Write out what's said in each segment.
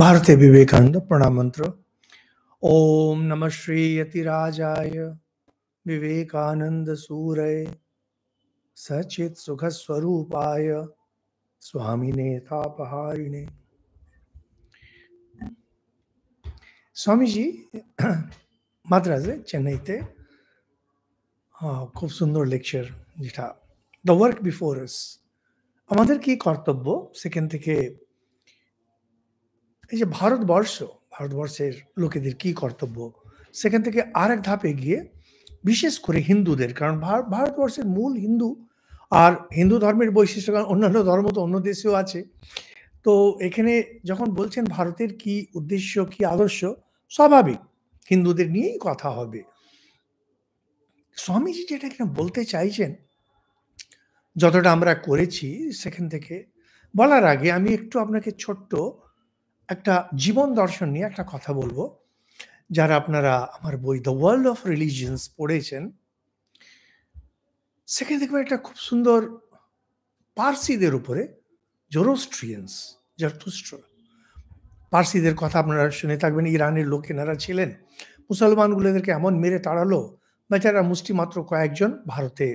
भारतीय विवेकानंद प्रणाम मंत्र ओम नम श्री यतिराजाय विवेकानंद सूरय सचित सुख स्वरूपाय स्वामी ने तापहारिणे स्वामी जी मद्रास चेन्नई थे हाँ खूब सुंदर लेक्चर যেটা द वर्क बिफोर अस আমাদের কি কর্তব্য সেখান থেকে এই যে ভারতবর্ষ ভারতবর্ষের লোকেদের কি কর্তব্য সেখান থেকে আর এক ধাপে গিয়ে বিশেষ করে হিন্দুদের কারণ ভারতবর্ষের মূল হিন্দু আর হিন্দু ধর্মের বৈশিষ্ট্য কারণ অন্যান্য ধর্ম তো অন্য দেশেও আছে তো এখানে যখন বলছেন ভারতের কি উদ্দেশ্য কি আদর্শ স্বাভাবিক হিন্দুদের নিয়েই কথা হবে স্বামীজি যেটা এখানে বলতে চাইছেন যতটা আমরা করেছি সেখান থেকে বলার আগে আমি একটু আপনাকে ছোট্ট একটা জীবন দর্শন নিয়ে একটা কথা বলবো যারা আপনারা আমার বই দ্য ওয়ার্ল্ড অফ রিলিজিয়ান্স পড়েছেন সেখানে দেখবেন একটা খুব সুন্দর পার্সিদের উপরে জোরোস্ট্রিয়ান্স জারতুস্ট্র পার্সিদের কথা আপনারা শুনে থাকবেন ইরানের এনারা ছিলেন মুসলমানগুলো এদেরকে এমন মেরে তাড়ালো বেচারা মুষ্টিমাত্র কয়েকজন ভারতে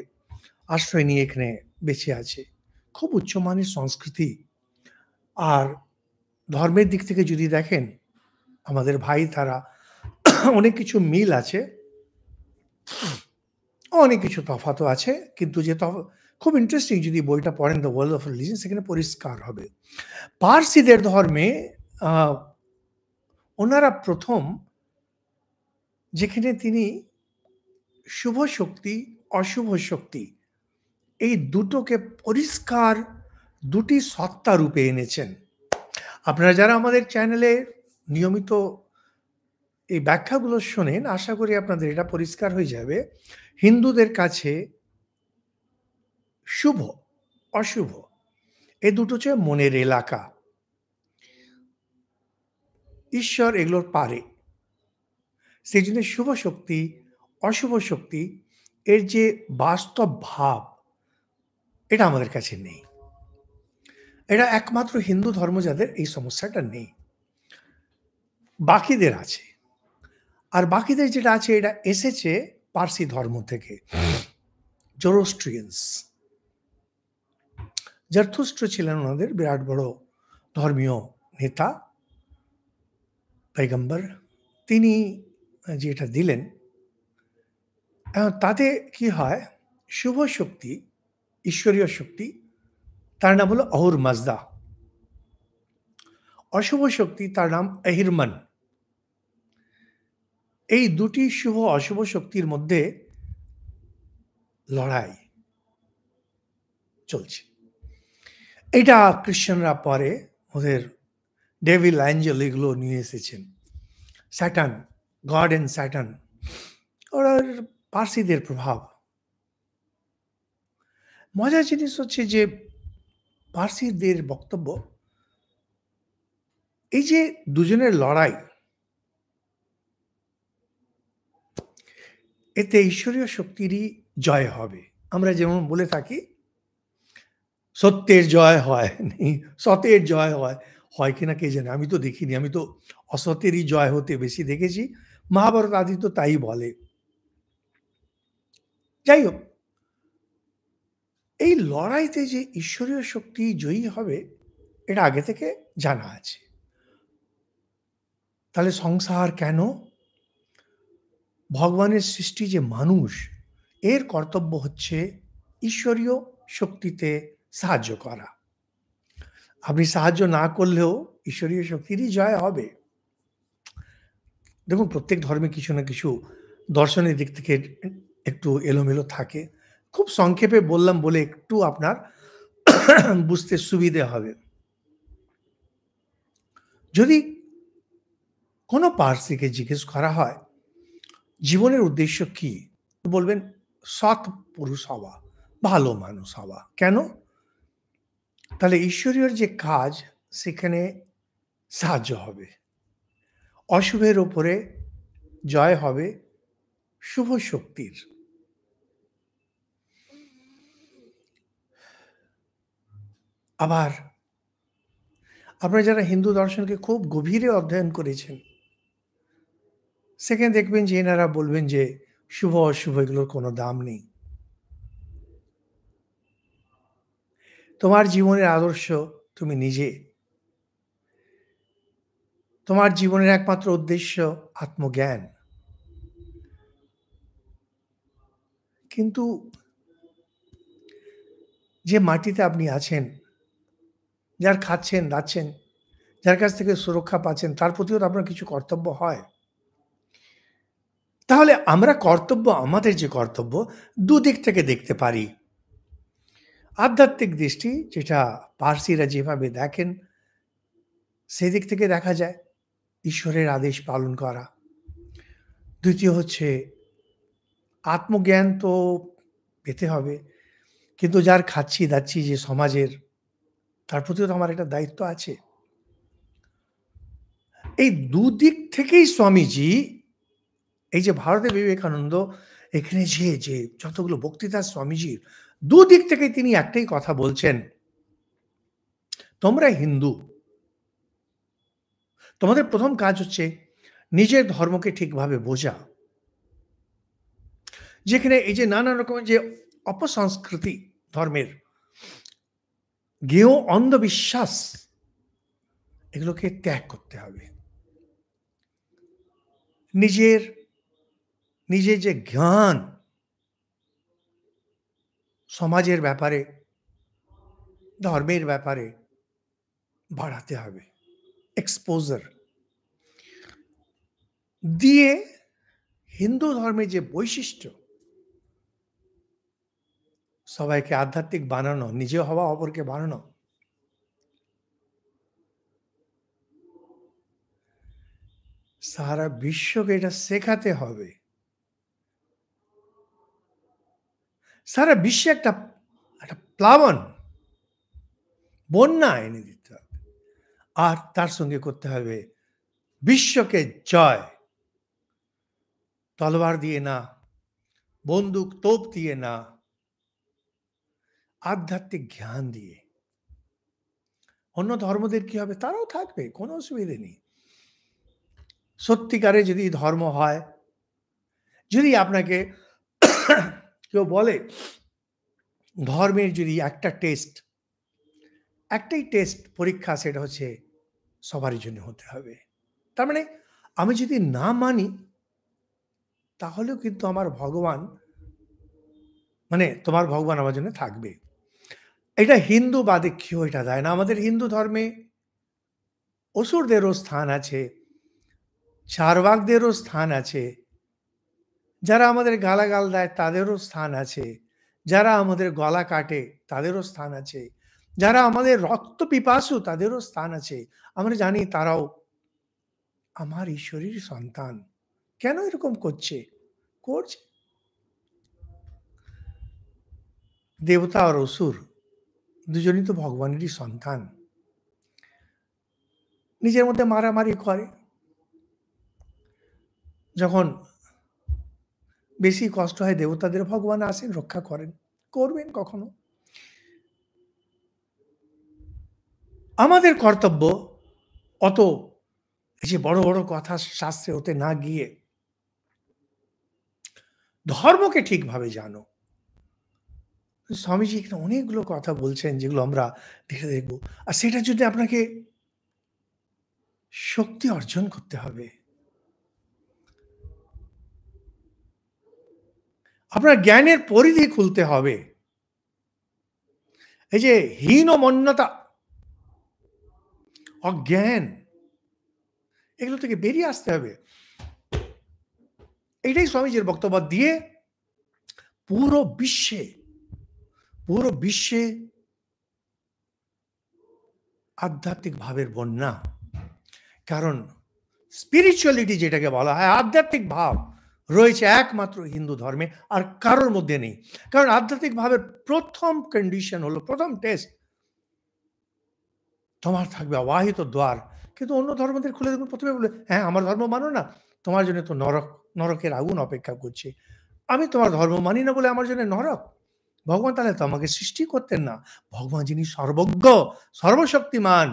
আশ্রয় নিয়ে এখানে বেঁচে আছে খুব উচ্চমানের সংস্কৃতি আর ধর্মের দিক থেকে যদি দেখেন আমাদের ভাই তারা অনেক কিছু মিল আছে অনেক কিছু তফাতও আছে কিন্তু যে খুব ইন্টারেস্টিং যদি বইটা পড়েন দ্য ওয়ার্ল্ড অফ রিলিজন সেখানে পরিষ্কার হবে পার্সিদের ধর্মে ওনারা প্রথম যেখানে তিনি শুভ শক্তি অশুভ শক্তি এই দুটোকে পরিষ্কার দুটি সত্তা রূপে এনেছেন আপনারা যারা আমাদের চ্যানেলে নিয়মিত এই ব্যাখ্যাগুলো শোনেন আশা করি আপনাদের এটা পরিষ্কার হয়ে যাবে হিন্দুদের কাছে শুভ অশুভ এ দুটো হচ্ছে মনের এলাকা ঈশ্বর এগুলোর পারে সেই জন্য শুভ শক্তি অশুভ শক্তি এর যে বাস্তব ভাব এটা আমাদের কাছে নেই এটা একমাত্র হিন্দু ধর্ম যাদের এই সমস্যাটা নেই বাকিদের আছে আর বাকিদের যেটা আছে এটা এসেছে পার্সি ধর্ম থেকে জোরোস্ট্রিয়েন্স জার্থুষ্ট্র ছিলেন ওনাদের বিরাট বড় ধর্মীয় নেতা পেগম্বর তিনি যেটা দিলেন তাতে কি হয় শুভ শক্তি ঈশ্বরীয় শক্তি তার নাম হলো অহুর মাজদা অশুভ শক্তি তার নাম আহিরমান এই দুটি শুভ অশুভ শক্তির মধ্যে লড়াই চলছে এটা খ্রিশ্চানরা পরে ওদের ডেভিল অ্যাঞ্জেল এগুলো নিয়ে এসেছেন স্যাটান গড এন্ড স্যাটান ওরার পার্সিদের প্রভাব মজার জিনিস হচ্ছে যে পার্সিদের বক্তব্য এই যে দুজনের লড়াই এতে ঈশ্বরীয় শক্তিরই জয় হবে আমরা যেমন বলে থাকি সত্যের জয় হয় সতের জয় হয় হয় কিনা কে জানে আমি তো দেখিনি আমি তো অসতেরই জয় হতে বেশি দেখেছি মহাভারত আদি তো তাই বলে যাই হোক এই লড়াইতে যে ঈশ্বরীয় শক্তি জয়ী হবে এটা আগে থেকে জানা আছে তাহলে সংসার কেন ভগবানের সৃষ্টি যে মানুষ এর কর্তব্য হচ্ছে ঈশ্বরীয় শক্তিতে সাহায্য করা আপনি সাহায্য না করলেও ঈশ্বরীয় শক্তিরই জয় হবে দেখুন প্রত্যেক ধর্মে কিছু না কিছু দর্শনের দিক থেকে একটু এলোমেলো থাকে খুব সংক্ষেপে বললাম বলে একটু আপনার বুঝতে সুবিধে হবে যদি কোনো পার্সিকে জিজ্ঞেস করা হয় জীবনের উদ্দেশ্য কি বলবেন সৎ পুরুষ হওয়া ভালো মানুষ হওয়া কেন তাহলে ঈশ্বরীয় যে কাজ সেখানে সাহায্য হবে অশুভের ওপরে জয় হবে শুভ শক্তির আবার আপনারা যারা হিন্দু দর্শনকে খুব গভীরে অধ্যয়ন করেছেন সেখানে দেখবেন যে এনারা বলবেন যে শুভ অশুভ এগুলোর কোনো দাম নেই তোমার জীবনের আদর্শ তুমি নিজে তোমার জীবনের একমাত্র উদ্দেশ্য আত্মজ্ঞান কিন্তু যে মাটিতে আপনি আছেন যার খাচ্ছেন দাচ্ছেন যার কাছ থেকে সুরক্ষা পাচ্ছেন তার প্রতিও আপনার কিছু কর্তব্য হয় তাহলে আমরা কর্তব্য আমাদের যে কর্তব্য দুদিক থেকে দেখতে পারি আধ্যাত্মিক দৃষ্টি যেটা পার্সিরা যেভাবে দেখেন সেদিক থেকে দেখা যায় ঈশ্বরের আদেশ পালন করা দ্বিতীয় হচ্ছে আত্মজ্ঞান তো পেতে হবে কিন্তু যার খাচ্ছি দাচ্ছি যে সমাজের তার প্রতিও তো আমার একটা দায়িত্ব আছে এই দুদিক থেকেই স্বামীজি এই যে ভারতে বিবেকানন্দ এখানে যে যে যতগুলো বক্তৃতা স্বামীজির দুদিক থেকে তিনি একটাই কথা বলছেন তোমরা হিন্দু তোমাদের প্রথম কাজ হচ্ছে নিজের ধর্মকে ঠিকভাবে বোঝা যেখানে এই যে নানা রকমের যে অপসংস্কৃতি ধর্মের গেও অন্ধবিশ্বাস এগুলোকে ত্যাগ করতে হবে নিজের নিজের যে জ্ঞান সমাজের ব্যাপারে ধর্মের ব্যাপারে বাড়াতে হবে এক্সপোজার দিয়ে হিন্দু ধর্মের যে বৈশিষ্ট্য সবাইকে আধ্যাত্মিক বানানো নিজে হওয়া অপরকে বানানো সারা বিশ্বকে এটা শেখাতে হবে সারা বিশ্বে একটা একটা প্লাবন বন্যা এনে দিতে হবে আর তার সঙ্গে করতে হবে বিশ্বকে জয় তলোয়ার দিয়ে না বন্দুক তোপ দিয়ে না আধ্যাত্মিক জ্ঞান দিয়ে অন্য ধর্মদের কি হবে তারাও থাকবে কোনো অসুবিধে নেই সত্যিকারে যদি ধর্ম হয় যদি আপনাকে কেউ বলে ধর্মের যদি একটা টেস্ট একটাই টেস্ট পরীক্ষা সেটা হচ্ছে সবারই জন্য হতে হবে তার মানে আমি যদি না মানি তাহলেও কিন্তু আমার ভগবান মানে তোমার ভগবান আমার জন্য থাকবে এটা হিন্দু কেউ এটা দেয় না আমাদের হিন্দু ধর্মে অসুরদেরও স্থান আছে চারবাগদেরও স্থান আছে যারা আমাদের গালাগাল দেয় তাদেরও স্থান আছে যারা আমাদের গলা কাটে তাদেরও স্থান আছে যারা আমাদের রক্ত পিপাসু তাদেরও স্থান আছে আমরা জানি তারাও আমার ঈশ্বরীর সন্তান কেন এরকম করছে করছে দেবতা আর অসুর দুজনই তো ভগবানেরই সন্তান নিজের মধ্যে মারামারি করে যখন বেশি কষ্ট হয় দেবতাদের ভগবান আসেন রক্ষা করেন করবেন কখনো আমাদের কর্তব্য অত যে বড় বড় কথা শাস্ত্রে হতে না গিয়ে ধর্মকে ঠিকভাবে জানো স্বামীজি এখানে অনেকগুলো কথা বলছেন যেগুলো আমরা দেখে দেখব আর সেটার জন্য আপনাকে শক্তি অর্জন করতে হবে আপনার জ্ঞানের পরিধি খুলতে হবে এই যে হীন মন্যতা অজ্ঞান এগুলো থেকে বেরিয়ে আসতে হবে এটাই স্বামীজির বক্তব্য দিয়ে পুরো বিশ্বে পুরো বিশ্বে আধ্যাত্মিক ভাবের বন্যা কারণ স্পিরিচুয়ালিটি যেটাকে বলা হয় আধ্যাত্মিক ভাব রয়েছে একমাত্র হিন্দু ধর্মে আর কারোর মধ্যে নেই কারণ আধ্যাত্মিক ভাবের প্রথম কন্ডিশন হলো প্রথম টেস্ট তোমার থাকবে অবাহিত দ্বার কিন্তু অন্য ধর্মদের খুলে দেখুন প্রথমে বলে হ্যাঁ আমার ধর্ম মানো না তোমার জন্য তো নরক নরকের আগুন অপেক্ষা করছে আমি তোমার ধর্ম মানি না বলে আমার জন্য নরক ভগবান তাহলে তো আমাকে সৃষ্টি করতেন না ভগবান যিনি সর্বজ্ঞ সর্বশক্তিমান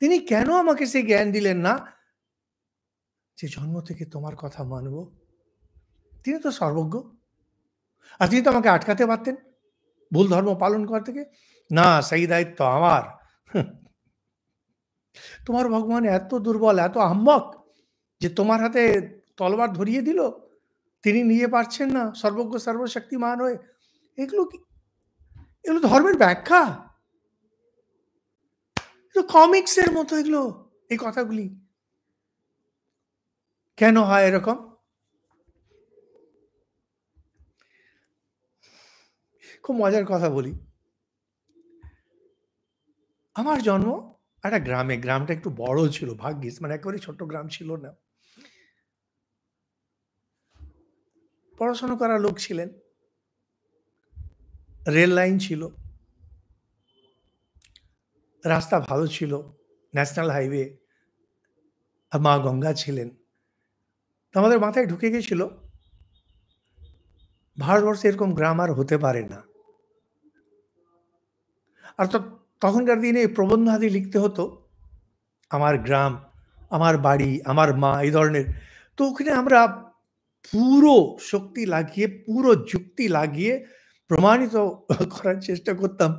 তিনি কেন আমাকে সেই জ্ঞান দিলেন না যে জন্ম থেকে তোমার কথা মানব তিনি তো সর্বজ্ঞ আর তিনি তো আমাকে আটকাতে পারতেন ভুল ধর্ম পালন করা থেকে না সেই দায়িত্ব আমার তোমার ভগবান এত দুর্বল এত আম্বক যে তোমার হাতে তলবার ধরিয়ে দিল তিনি নিয়ে পারছেন না সর্বজ্ঞ সর্বশক্তিমান হয়ে এগুলো কি এগুলো ধর্মের ব্যাখ্যা কমিক্সের মতো এগুলো এই কথাগুলি কেন হয় এরকম খুব মজার কথা বলি আমার জন্ম একটা গ্রামে গ্রামটা একটু বড় ছিল ভাগ্যিস মানে একেবারে ছোট্ট গ্রাম ছিল না পড়াশোনা করা লোক ছিলেন রেল লাইন ছিল রাস্তা ভালো ছিল ন্যাশনাল হাইওয়ে মা গঙ্গা ছিলেন তো আমাদের মাথায় ঢুকে গেছিল ভারতবর্ষে এরকম গ্রাম আর হতে পারে না আর তো তখনকার দিনে প্রবন্ধ আদি লিখতে হতো আমার গ্রাম আমার বাড়ি আমার মা এই ধরনের তো ওখানে আমরা পুরো শক্তি লাগিয়ে পুরো যুক্তি লাগিয়ে প্রমাণিত করার চেষ্টা করতাম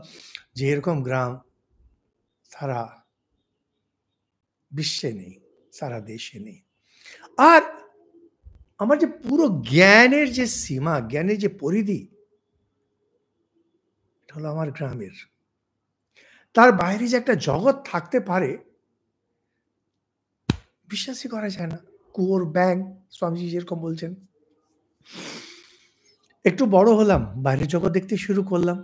যে এরকম গ্রাম সারা বিশ্বে নেই সারা দেশে নেই আর আমার যে পুরো জ্ঞানের যে সীমা জ্ঞানের যে পরিধি এটা হলো আমার গ্রামের তার বাইরে যে একটা জগৎ থাকতে পারে বিশ্বাসই করা যায় না কুয়োর ব্যাং স্বামীজি যেরকম বলছেন একটু বড় হলাম বাইরের জগৎ দেখতে শুরু করলাম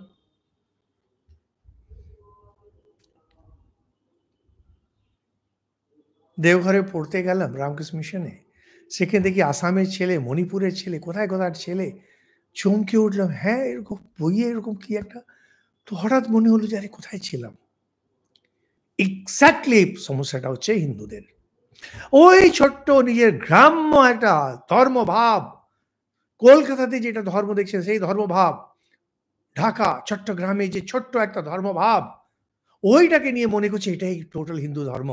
দেওঘরে পড়তে গেলাম রামকৃষ্ণ মিশনে সেখানে দেখি আসামের ছেলে মণিপুরের ছেলে কোথায় কোথায় ছেলে চমকে উঠলাম হ্যাঁ এরকম বইয়ে এরকম কি একটা তো হঠাৎ মনে হলো যে আরে কোথায় ছিলাম এক্স্যাক্টলি সমস্যাটা হচ্ছে হিন্দুদের ওই ছোট্ট নিজের গ্রাম্য একটা ধর্মভাব কলকাতাতে যেটা ধর্ম দেখছেন সেই ধর্মভাব ঢাকা চট্টগ্রামে যে ছোট্ট একটা ধর্মভাব ওইটাকে নিয়ে মনে করছে এটাই টোটাল হিন্দু ধর্ম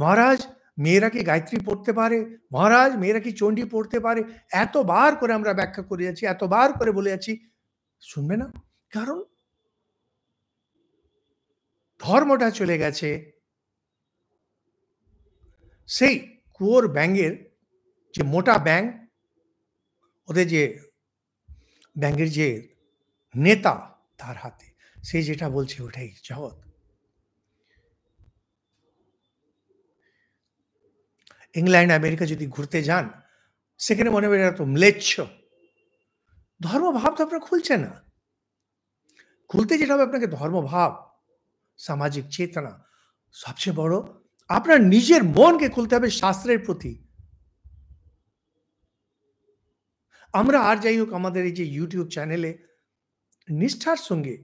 মহারাজ মেয়েরা কি গায়ত্রী পড়তে পারে মহারাজ মেয়েরা কি চণ্ডী পড়তে পারে এতবার করে আমরা ব্যাখ্যা করে যাচ্ছি এতবার করে বলে যাচ্ছি শুনবে না কারণ ধর্মটা চলে গেছে সেই কুয়োর ব্যাঙের যে মোটা ব্যাঙ ওদের যে ব্যাঙ্গের যে নেতা তার হাতে সে যেটা বলছে ওটাই জগৎ ইংল্যান্ড আমেরিকা যদি ঘুরতে যান সেখানে মনে হবে এত তো ম্লেচ্ছ ধর্মভাব তো আপনার খুলছে না খুলতে যেটা হবে আপনাকে ধর্মভাব সামাজিক চেতনা সবচেয়ে বড় আপনার নিজের মনকে খুলতে হবে শাস্ত্রের প্রতি আমরা আর যাই হোক আমাদের এই যে ইউটিউব চ্যানেলে নিষ্ঠার সঙ্গে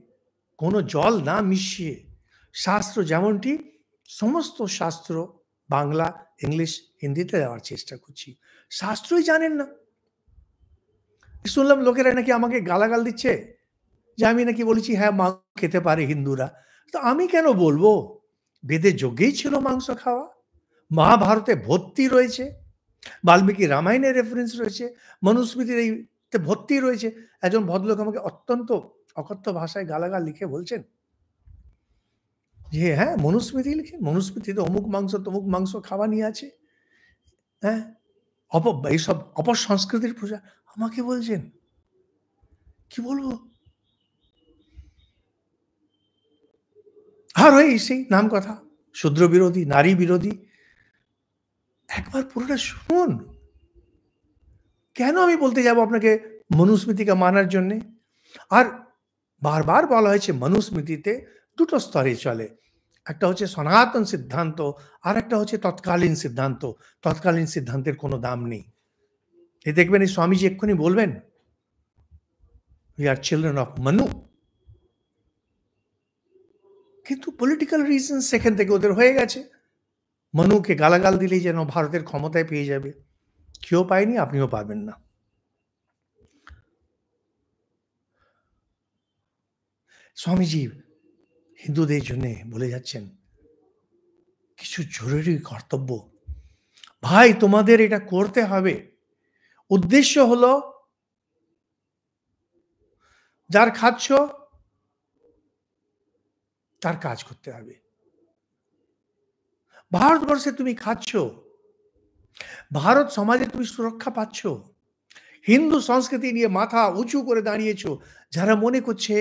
কোনো জল না মিশিয়ে শাস্ত্র যেমনটি সমস্ত শাস্ত্র বাংলা ইংলিশ হিন্দিতে দেওয়ার চেষ্টা করছি শাস্ত্রই জানেন না শুনলাম লোকেরা নাকি আমাকে গালাগাল দিচ্ছে যে আমি নাকি বলেছি হ্যাঁ মাংস খেতে পারে হিন্দুরা তো আমি কেন বলবো বেদের যোগ্যেই ছিল মাংস খাওয়া মহাভারতে ভর্তি রয়েছে বাল্মীকি রামায়ণের রেফারেন্স রয়েছে মনুস্মৃতির এইতে ভর্তি রয়েছে একজন ভদ্রলোক আমাকে অত্যন্ত অকথ্য ভাষায় গালাগাল লিখে বলছেন যে হ্যাঁ মনুস্মৃতি লিখে তো অমুক মাংস তমুক মাংস খাওয়া নিয়ে আছে হ্যাঁ অপ এইসব সংস্কৃতির পূজা আমাকে বলছেন কি বলবো আর ওই সেই নাম কথা শূদ্র বিরোধী নারী বিরোধী একবার পুরোটা শুনুন কেন আমি বলতে যাব আপনাকে মনুস্মৃতিকে মানার জন্যে আর বারবার বলা হয়েছে মনুস্মৃতিতে দুটো স্তরে চলে একটা হচ্ছে সনাতন সিদ্ধান্ত আর একটা হচ্ছে তৎকালীন সিদ্ধান্ত তৎকালীন সিদ্ধান্তের কোনো দাম নেই এ দেখবেন এই স্বামীজি এক্ষুনি বলবেন we are children of Manu কিন্তু পলিটিক্যাল রিজন সেখান থেকে ওদের হয়ে গেছে মনুকে গালাগাল দিলেই যেন ভারতের ক্ষমতায় পেয়ে যাবে কেউ পায়নি আপনিও পাবেন না স্বামীজি হিন্দুদের জন্যে বলে যাচ্ছেন কিছু জরুরি কর্তব্য ভাই তোমাদের এটা করতে হবে উদ্দেশ্য হলো যার খাচ্ছ তার কাজ করতে হবে ভারতবর্ষে তুমি খাচ্ছ ভারত সমাজে তুমি সুরক্ষা পাচ্ছ হিন্দু সংস্কৃতি নিয়ে মাথা উঁচু করে দাঁড়িয়েছ যারা মনে করছে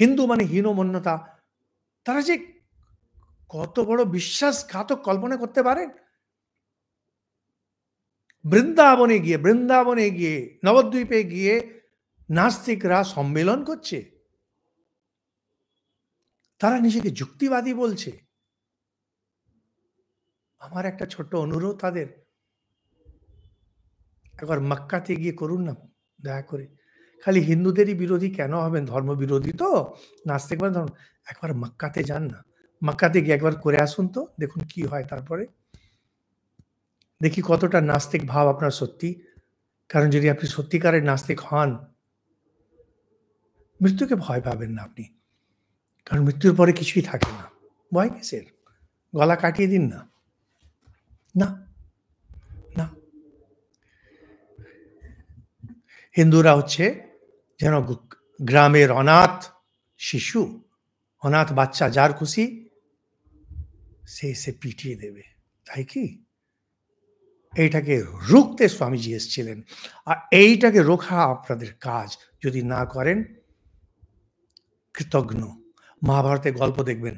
হিন্দু মানে হীনমন্যতা তারা যে কত বড় বিশ্বাসঘাতক কল্পনা করতে পারে বৃন্দাবনে গিয়ে বৃন্দাবনে গিয়ে নবদ্বীপে গিয়ে নাস্তিকরা সম্মেলন করছে তারা নিজেকে যুক্তিবাদী বলছে আমার একটা ছোট্ট অনুরোধ তাদের একবার মাক্কাতে গিয়ে করুন না দয়া করে খালি হিন্দুদেরই বিরোধী কেন হবেন ধর্ম বিরোধী তো নাস্তিক পারেন মানে ধর্ম একবার মাক্কাতে যান না মাক্কাতে গিয়ে একবার করে আসুন তো দেখুন কি হয় তারপরে দেখি কতটা নাস্তিক ভাব আপনার সত্যি কারণ যদি আপনি সত্যিকারের নাস্তিক হন মৃত্যুকে ভয় পাবেন না আপনি কারণ মৃত্যুর পরে কিছুই থাকে না ভয় কিসের গলা কাটিয়ে দিন না না না হিন্দুরা হচ্ছে যেন গ্রামের অনাথ শিশু অনাথ বাচ্চা যার খুশি সে সে পিটিয়ে দেবে তাই কি এইটাকে রুখতে স্বামীজি এসেছিলেন আর এইটাকে রোখা আপনাদের কাজ যদি না করেন কৃতজ্ঞ মহাভারতের গল্প দেখবেন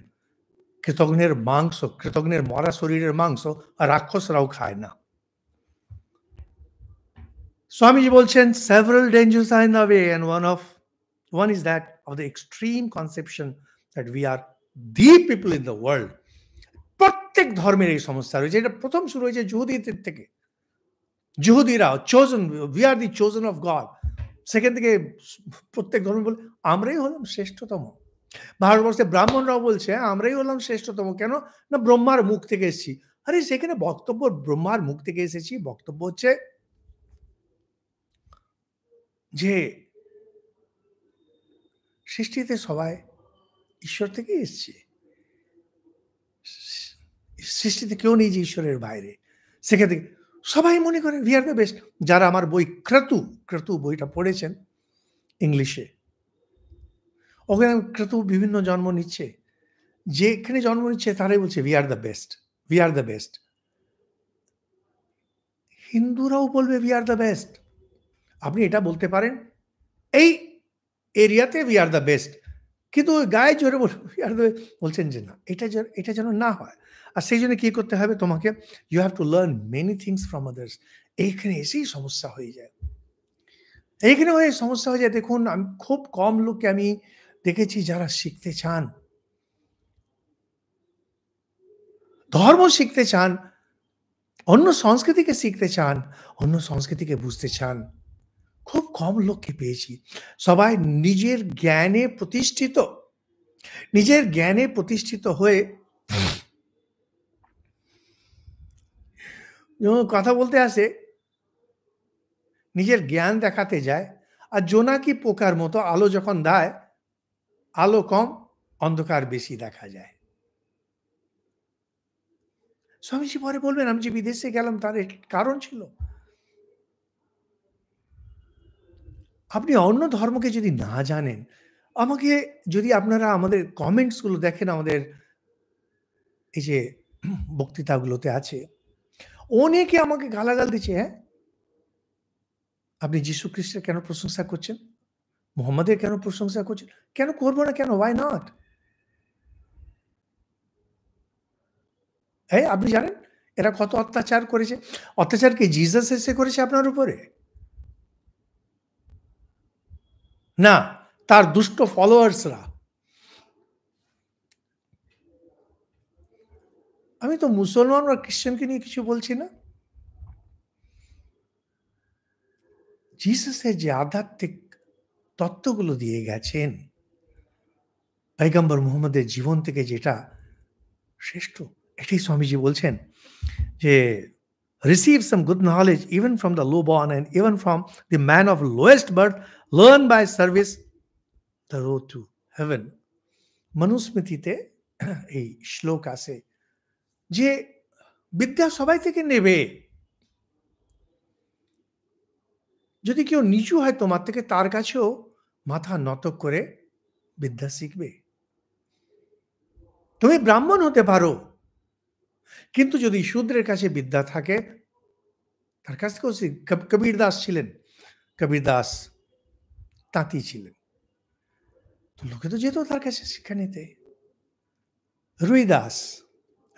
কৃতজ্ঞের মাংস কৃতজ্ঞের মরা শরীরের মাংস রাক্ষসরাও খায় না স্বামীজি বলছেন several dangers are in the way and one of one is that of the extreme conception that we are the people in the world প্রত্যেক ধর্মের এই সমস্যা রয়েছে এটা প্রথম শুরু হয়েছে জুহুদিদের থেকে জুহুদিরা chosen we are the chosen of God সেখান থেকে প্রত্যেক ধর্ম বলে আমরাই হলাম শ্রেষ্ঠতম ভারতবর্ষে ব্রাহ্মণরাও বলছে আমরাই হলাম শ্রেষ্ঠতম কেন না ব্রহ্মার মুখ থেকে এসেছি আরে সেখানে বক্তব্য ব্রহ্মার মুখ থেকে এসেছি বক্তব্য হচ্ছে যে সৃষ্টিতে সবাই ঈশ্বর থেকে এসছে সৃষ্টিতে কেউ নেই যে ঈশ্বরের বাইরে সেখান থেকে সবাই মনে করে ভি আর দ্য বেস্ট যারা আমার বই ক্রতু ক্রতু বইটা পড়েছেন ইংলিশে ওখানে ক্রেতু বিভিন্ন জন্ম নিচ্ছে যেখানে জন্ম নিচ্ছে তারাই বলছে we are the best we are the best হিন্দুরাও বলবে উই আর দ্য বেস্ট আপনি এটা বলতে পারেন এই এরিয়াতে উই আর দ্য বেস্ট কিন্তু ওই গায়ে জোরে বলছেন যে না এটা এটা যেন না হয় আর সেই জন্য কী করতে হবে তোমাকে you have to learn many things from others এইখানে এসেই সমস্যা হয়ে যায় এইখানে হয়ে সমস্যা হয়ে যায় দেখুন আমি খুব কম লোককে আমি দেখেছি যারা শিখতে চান ধর্ম শিখতে চান অন্য সংস্কৃতিকে শিখতে চান অন্য সংস্কৃতিকে বুঝতে চান খুব কম লোককে পেয়েছি সবাই নিজের জ্ঞানে প্রতিষ্ঠিত নিজের জ্ঞানে প্রতিষ্ঠিত হয়ে কথা বলতে আসে নিজের জ্ঞান দেখাতে যায় আর জোনাকি পোকার মতো আলো যখন দেয় আলো কম অন্ধকার বেশি দেখা যায় স্বামীজি পরে বলবেন আমি যে বিদেশে গেলাম তার কারণ ছিল আপনি অন্য ধর্মকে যদি না জানেন আমাকে যদি আপনারা আমাদের কমেন্টসগুলো দেখেন আমাদের এই যে বক্তৃতাগুলোতে আছে অনেকে আমাকে গালাগাল দিচ্ছে হ্যাঁ আপনি যীশু খ্রিস্টের কেন প্রশংসা করছেন মোহাম্মদের কেন প্রশংসা করছে কেন করবো না কেন ওয়াই নট হ্যাঁ আপনি জানেন এরা কত অত্যাচার করেছে অত্যাচার কি জিজাস এসে করেছে আপনার উপরে না তার দুষ্ট ফলোয়ার্সরা আমি তো মুসলমান বা খ্রিশ্চানকে নিয়ে কিছু বলছি না জিসাসের যে আধ্যাত্মিক তত্ত্বগুলো দিয়ে গেছেন পাইগম্বর মোহাম্মদের জীবন থেকে যেটা শ্রেষ্ঠ এটাই স্বামীজি বলছেন যে receive some good knowledge even from the low born and even from the man of lowest birth learn by service the road to heaven মনুস্মৃতিতে এই শ্লোক আছে যে বিদ্যা সবাই থেকে নেবে যদি কেউ নিচু হয় তোমার থেকে তার কাছেও মাথা নত করে বিদ্যা শিখবে তুমি ব্রাহ্মণ হতে পারো কিন্তু যদি শূদ্রের কাছে বিদ্যা থাকে তার কাছ থেকেও কবির দাস ছিলেন কবির দাস তাঁতি ছিলেন তো লোকে তো যেত তার কাছে শিক্ষা নিতে রুই দাস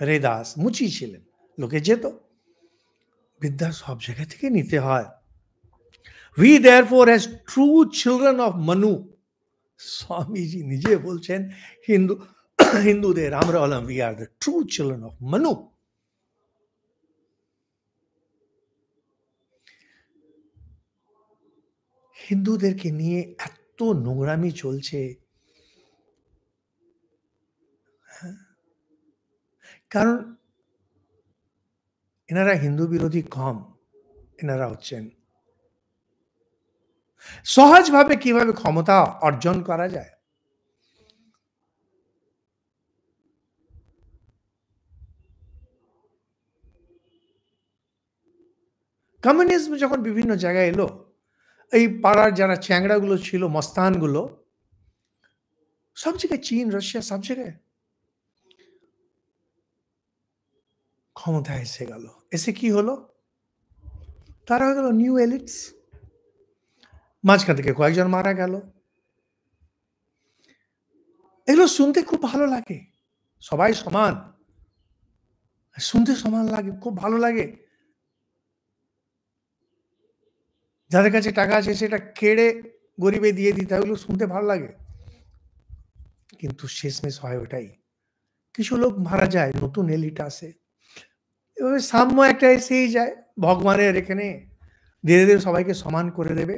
রে দাস মুচি ছিলেন লোকে যেত বিদ্যা সব জায়গা থেকে নিতে হয় we therefore as true children of Manu Swamiji নিজে বলছেন হিন্দু হিন্দুদের আমরা হলাম we are the true children of Manu হিন্দুদেরকে নিয়ে এত নোংরামি চলছে কারণ এনারা হিন্দু বিরোধী কম এনারা হচ্ছেন সহজভাবে কিভাবে ক্ষমতা অর্জন করা যায় কমিউনিজম যখন বিভিন্ন জায়গায় এলো এই পাড়ার যারা চ্যাংড়াগুলো ছিল মস্তানগুলো সব জায়গায় চীন রাশিয়া সব জায়গায় ক্ষমতা এসে গেল এসে কি হলো তারা হয়ে গেল নিউ এলিটস মাঝখান থেকে কয়েকজন মারা গেল এগুলো শুনতে খুব ভালো লাগে সবাই সমান শুনতে সমান লাগে খুব ভালো লাগে যাদের কাছে টাকা আছে সেটা কেড়ে গরিবে দিয়ে দিতে ওগুলো শুনতে ভালো লাগে কিন্তু শেষমেশ হয় ওটাই কিছু লোক মারা যায় নতুন এলিট আসে এভাবে সাম্য একটা এসেই যায় ভগবানের এখানে ধীরে ধীরে সবাইকে সমান করে দেবে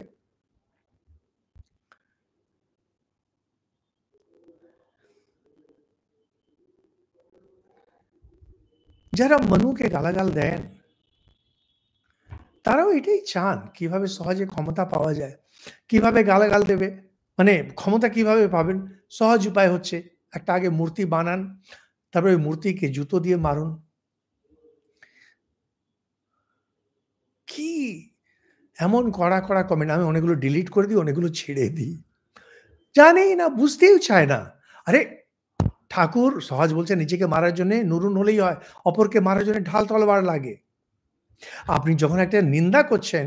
যারা মনুকে গালাগাল দেন তারাও এটাই চান কিভাবে সহজে ক্ষমতা পাওয়া যায় কিভাবে গালাগাল দেবে মানে ক্ষমতা কিভাবে পাবেন সহজ উপায় হচ্ছে একটা আগে মূর্তি বানান তারপরে মূর্তিকে জুতো দিয়ে মারুন কি এমন কড়া কড়া কমেন্ট আমি অনেকগুলো ডিলিট করে দিই অনেকগুলো ছেড়ে দিই জানেই না বুঝতেই চায় না আরে ঠাকুর সহজ বলছে নিজেকে মারার জন্য নুরুন হলেই হয় অপরকে মারার জন্য ঢাল তলবার লাগে আপনি যখন একটা নিন্দা করছেন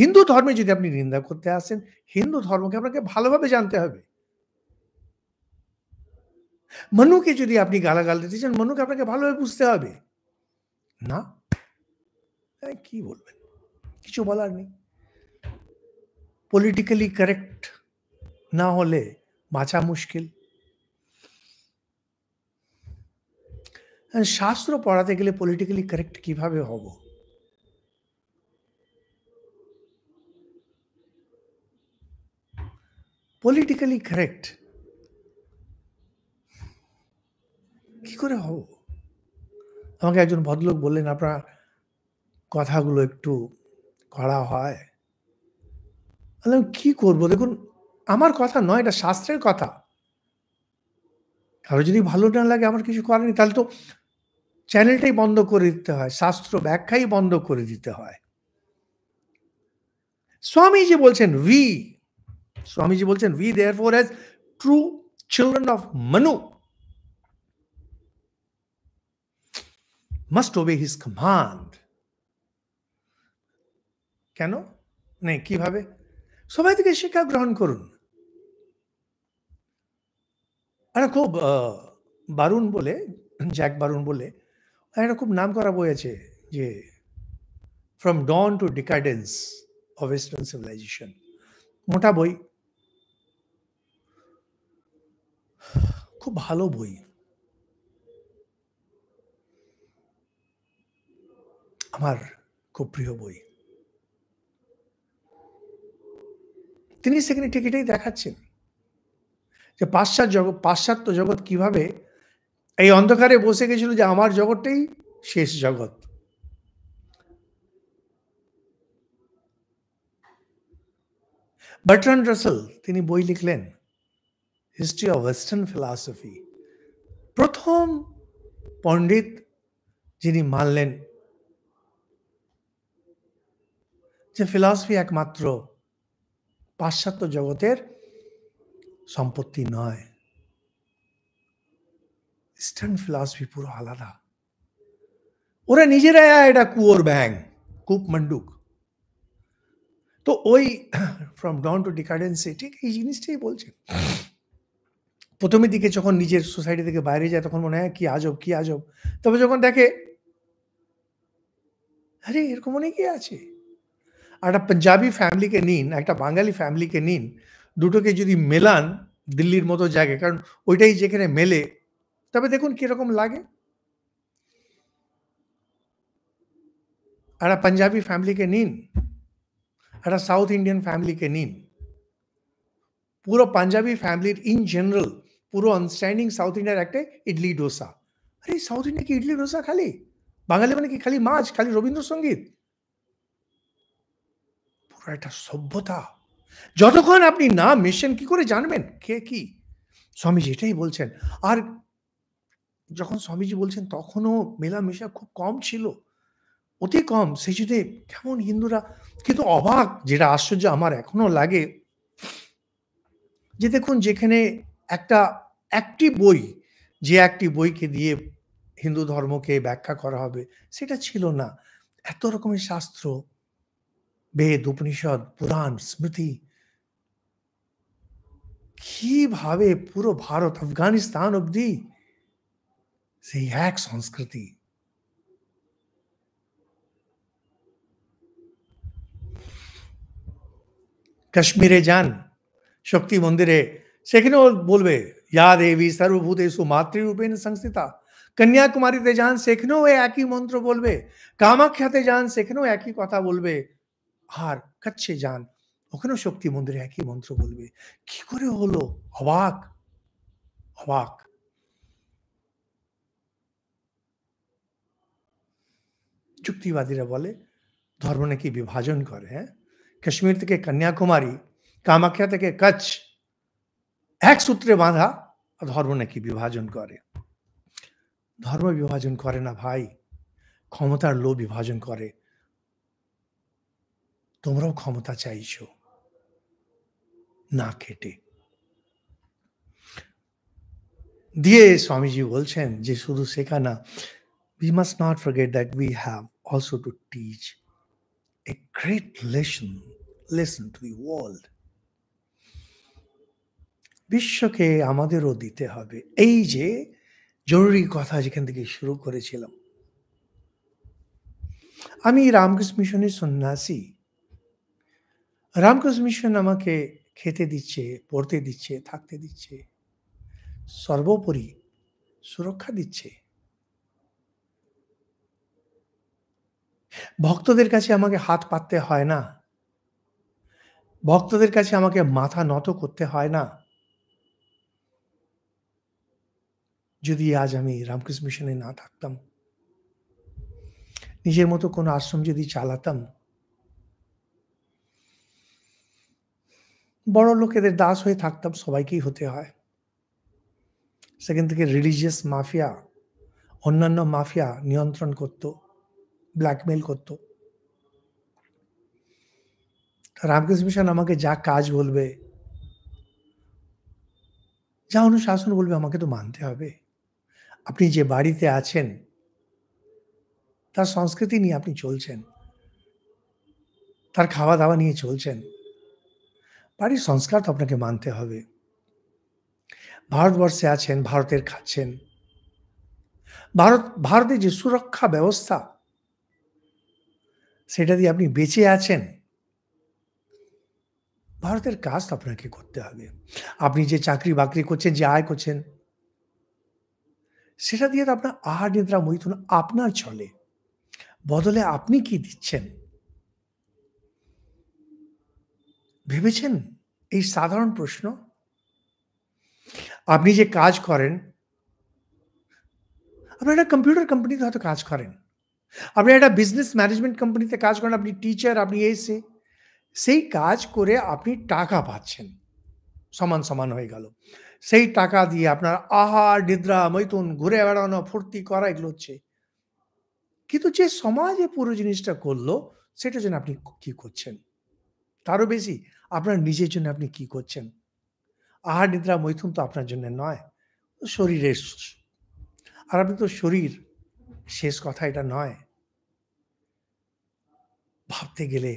হিন্দু ধর্মে যদি আপনি নিন্দা করতে আসেন হিন্দু ধর্মকে আপনাকে ভালোভাবে জানতে হবে মনুকে যদি আপনি গালাগাল দিতে চান মনুকে আপনাকে ভালোভাবে বুঝতে হবে না কি বলবেন কিছু বলার নেই পলিটিক্যালি কারেক্ট না হলে বাঁচা মুশকিল শাস্ত্র পড়াতে গেলে পলিটিক্যালি কারেক্ট কিভাবে হব পলিটিক্যালি কারেক্ট কি করে হব আমাকে একজন ভদ্রলোক বললেন আপনার কথাগুলো একটু কড়া হয় কি করব দেখুন আমার কথা নয় এটা শাস্ত্রের কথা কারো যদি ভালো না লাগে আমার কিছু করার তাহলে তো চ্যানেলটাই বন্ধ করে দিতে হয় শাস্ত্র ব্যাখ্যাই বন্ধ করে দিতে হয় স্বামীজি বলছেন উই স্বামীজি বলছেন we therefore as true children of Manu must obey his command কেন নেই কিভাবে সবাই থেকে শিক্ষা গ্রহণ করুন আরে খুব বারুণ বলে জ্যাক বারুণ বলে একটা খুব নাম করা বই আছে যে from dawn to decadence of western civilization মোটা বই খুব ভালো বই আমার খুব প্রিয় বই তিনি সেখানে টিকিটেই দেখাচ্ছেন যে পাশ্চাত্য জগৎ পাশ্চাত্য জগৎ কিভাবে এই অন্ধকারে বসে গেছিল যে আমার জগৎটাই শেষ জগৎ বার্ট্রান্ড রাসেল তিনি বই লিখলেন হিস্ট্রি অফ ওয়েস্টার্ন ফিলসফি প্রথম পণ্ডিত যিনি মানলেন যে ফিলসফি একমাত্র পাশ্চাত্য জগতের সম্পত্তি নয় স্টার্ন ফিলোসফি পুরো আলাদা ওরে নিজেরায় আইডা কুয়ার ব্যাংক কুপ মন্ডুক তো ওই from dawn to decadency ঠিক ইজ ইন স্টে বলচি প্রথমেই দিকে যখন নিজের সোসাইটি থেকে বাইরে যায় তখন মনে হয় কি আজব কি আজব তবে যখন দেখে আরে এরকম উনি কি আছে এটা পাঞ্জাবি ফ্যামিলি কে নিন একটা বাঙালি ফ্যামিলি কে নিন দুটকে যদি মেলান দিল্লির মতো জায়গা কারণ ওইটাই যেখানে মেলে তবে দেখুন কীরকম লাগে একটা পাঞ্জাবি ফ্যামিলিকে নিন একটা সাউথ ইন্ডিয়ান ফ্যামিলিকে নিন পুরো পাঞ্জাবি ফ্যামিলির ইন জেনারেল পুরো আনস্ট্যান্ডিং সাউথ ইন্ডিয়ার একটা ইডলি ডোসা আরে সাউথ ইন্ডিয়া কি ইডলি ডোসা খালি বাঙালি মানে কি খালি মাছ খালি রবীন্দ্রসঙ্গীত পুরো একটা সভ্যতা যতক্ষণ আপনি না মেশেন কি করে জানবেন কে কি স্বামীজি এটাই বলছেন আর যখন স্বামীজি বলছেন তখনও মেলামেশা খুব কম ছিল অতি কম সেই যদি কেমন হিন্দুরা কিন্তু অবাক যেটা আশ্চর্য আমার এখনো লাগে যে দেখুন যেখানে একটা একটি বই যে একটি বইকে দিয়ে হিন্দু ধর্মকে ব্যাখ্যা করা হবে সেটা ছিল না এত রকমের শাস্ত্র বেদ উপনিষদ পুরাণ স্মৃতি কিভাবে পুরো ভারত আফগানিস্তান অবধি সেই হাক্সন স্কৃতি কাশ্মীরি জান শক্তি মন্দিরে শেখনো বলবে ইয়া দেবী সর্বভূতেষু মাতৃরূপেণ সংস্থিতা কন্যা কুমারী তেজান শেখনো ওই আকী মন্ত্র বলবে কামাক্ষাতে জান শেখনো একই কথা বলবে আর কাচ্ছে জান ওকনো শক্তি মন্দিরে একই মন্ত্র বলবে কি করে হলো অবাক অবাক চুপতিবাদীরা বলে ধর্ম নাকি বিভাজন করে কাশ্মীর থেকে কন্যা কুমারী কামাখয়া থেকে કચ્છ হেক সূত্রে বাঁধা ধর্ম নাকি বিভাজন করে ধর্ম বিভাজন করে না ভাই ক্ষমতার লো বিভাজন করে তোমরাও ক্ষমতা চাইছো না কেটে দিয়ে স্বামীজি বলছেন যে শুধু শেখা না we must not forget that we have also to teach a great lesson, lesson to the world. বিশ্বকে আমাদেরও দিতে হবে এই যে জরুরি কথা যেখান থেকে শুরু করেছিলাম আমি রামকৃষ্ণ মিশনের সন্ন্যাসী রামকৃষ্ণ মিশন আমাকে খেতে দিচ্ছে পড়তে দিচ্ছে থাকতে দিচ্ছে সর্বোপরি সুরক্ষা দিচ্ছে ভক্তদের কাছে আমাকে হাত পাততে হয় না ভক্তদের কাছে আমাকে মাথা নত করতে হয় না যদি আজ আমি রামকৃষ্ণ মিশনে না থাকতাম নিজের মতো কোনো আশ্রম যদি চালাতাম বড় লোকেদের দাস হয়ে থাকতাম সবাইকেই হতে হয় সেখান থেকে রিলিজিয়াস মাফিয়া অন্যান্য মাফিয়া নিয়ন্ত্রণ করতো ব্ল্যাকমেল করত রামকৃষ্ণ মিশন আমাকে যা কাজ বলবে যা অনুশাসন বলবে আমাকে তো মানতে হবে আপনি যে বাড়িতে আছেন তার সংস্কৃতি নিয়ে আপনি চলছেন তার খাওয়া দাওয়া নিয়ে চলছেন বাড়ির সংস্কার তো আপনাকে মানতে হবে ভারতবর্ষে আছেন ভারতের খাচ্ছেন ভারত ভারতের যে সুরক্ষা ব্যবস্থা সেটা দিয়ে আপনি বেঁচে আছেন ভারতের কাজ আপনাকে করতে হবে আপনি যে চাকরি বাকরি করছেন যে আয় করছেন সেটা দিয়ে তো আপনার আহার নিদ্রা মৈথুন আপনার চলে বদলে আপনি কি দিচ্ছেন ভেবেছেন এই সাধারণ প্রশ্ন আপনি যে কাজ করেন আপনার একটা কম্পিউটার কোম্পানিতে হয়তো কাজ করেন আপনি একটা বিজনেস ম্যানেজমেন্ট কোম্পানিতে কাজ করেন আপনি টিচার আপনি এই সে সেই কাজ করে আপনি টাকা পাচ্ছেন সমান সমান হয়ে গেল সেই টাকা দিয়ে আপনার আহার নিদ্রা মৈথুন ঘুরে বেড়ানো ফুর্তি করা এগুলো হচ্ছে কিন্তু যে সমাজে পুরো জিনিসটা করলো সেটার জন্য আপনি কি করছেন তারও বেশি আপনার নিজের জন্য আপনি কি করছেন আহার নিদ্রা মৈথুন তো আপনার জন্য নয় শরীরের আর আপনি তো শরীর শেষ কথা এটা নয় ভাবতে গেলে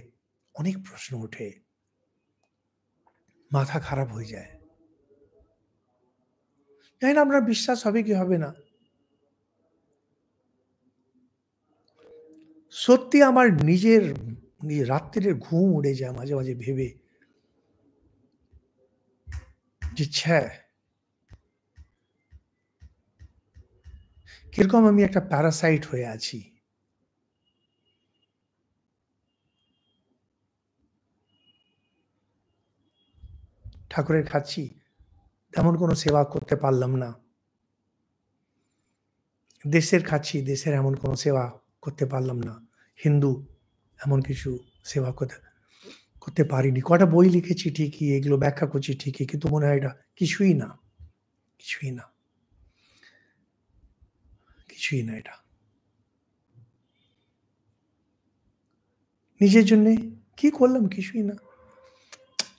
অনেক প্রশ্ন ওঠে মাথা খারাপ হয়ে যায় জানি না আপনার বিশ্বাস হবে কি হবে না সত্যি আমার নিজের রাত্রের ঘুম উড়ে যায় মাঝে মাঝে ভেবে যে ছ্যা কিরকম আমি একটা প্যারাসাইট হয়ে আছি ঠাকুরের খাচ্ছি তেমন কোনো সেবা করতে পারলাম না দেশের খাচ্ছি দেশের এমন কোনো সেবা করতে পারলাম না হিন্দু এমন কিছু সেবা করতে করতে পারিনি কটা বই লিখেছি ঠিকই এগুলো ব্যাখ্যা করছি ঠিকই কিন্তু মনে হয় এটা কিছুই না কিছুই না কিছুই না এটা নিজের জন্যে কি করলাম কিছুই না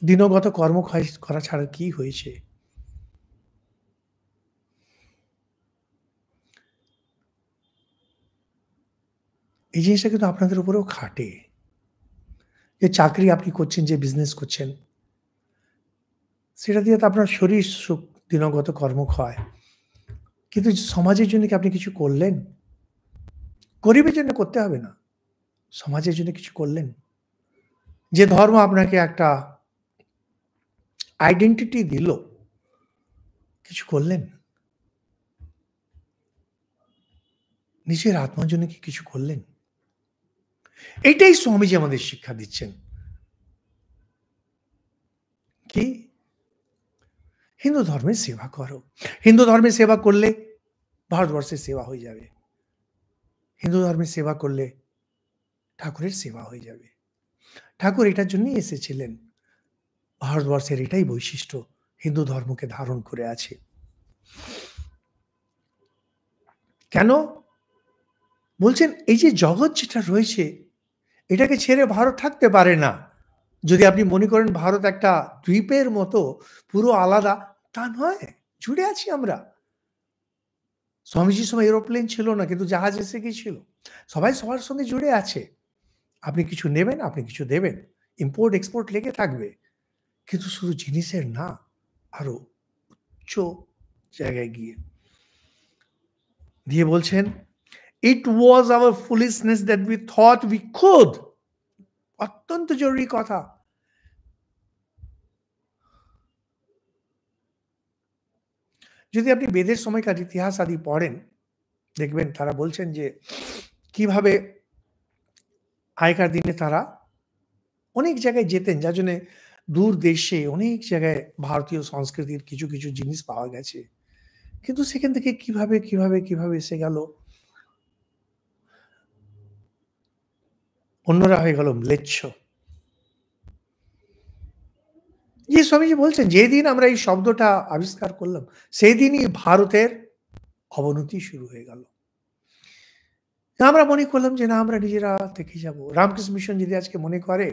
দিনগত কর্ম করা ছাড়া কি হয়েছে এই জিনিসটা কিন্তু আপনাদের উপরেও খাটে যে চাকরি আপনি করছেন যে বিজনেস করছেন সেটা দিয়ে তো আপনার শরীর সুখ দিনগত কর্ম হয় কিন্তু সমাজের জন্য কি আপনি কিছু করলেন গরিবের জন্য করতে হবে না সমাজের জন্য কিছু করলেন যে ধর্ম আপনাকে একটা আইডেন্টিটি দিল কিছু করলেন নিজের আত্মার জন্য কি কিছু করলেন এটাই স্বামীজি আমাদের শিক্ষা দিচ্ছেন কি হিন্দু ধর্মের সেবা করো হিন্দু ধর্মের সেবা করলে ভারতবর্ষের সেবা হয়ে যাবে হিন্দু ধর্মের সেবা করলে ঠাকুরের সেবা হয়ে যাবে ঠাকুর এটার জন্যই এসেছিলেন ভারতবর্ষের এটাই বৈশিষ্ট্য হিন্দু ধর্মকে ধারণ করে আছে কেন বলছেন এই যে জগৎ যেটা রয়েছে এটাকে ছেড়ে ভারত থাকতে পারে না যদি আপনি মনে করেন ভারত একটা দ্বীপের মতো পুরো আলাদা তা নয় জুড়ে আছি আমরা স্বামীজির সময় এরোপ্লেন ছিল না কিন্তু জাহাজ এসে গিয়েছিল সবাই সবার সঙ্গে জুড়ে আছে আপনি কিছু নেবেন আপনি কিছু দেবেন ইম্পোর্ট এক্সপোর্ট লেগে থাকবে কিন্তু শুধু জিনিসের না আরো উচ্চ জায়গায় গিয়ে দিয়ে বলছেন it was our foolishness that we thought we খুদ অত্যন্ত জরুরি কথা যদি আপনি বেদের সময়কার ইতিহাস আদি পড়েন দেখবেন তারা বলছেন যে কিভাবে আগেকার দিনে তারা অনেক জায়গায় যেতেন যার জন্য দূর দেশে অনেক জায়গায় ভারতীয় সংস্কৃতির কিছু কিছু জিনিস পাওয়া গেছে কিন্তু সেখান থেকে কিভাবে কিভাবে কিভাবে এসে গেল অন্যরা হয়ে গেল ম্লেচ্ছ যে স্বামীজি বলছেন যেদিন আমরা এই শব্দটা আবিষ্কার করলাম সেই দিনই ভারতের অবনতি শুরু হয়ে গেল আমরা মনে করলাম যে না আমরা নিজেরা থেকে যাব রামকৃষ্ণ মিশন যদি আজকে মনে করে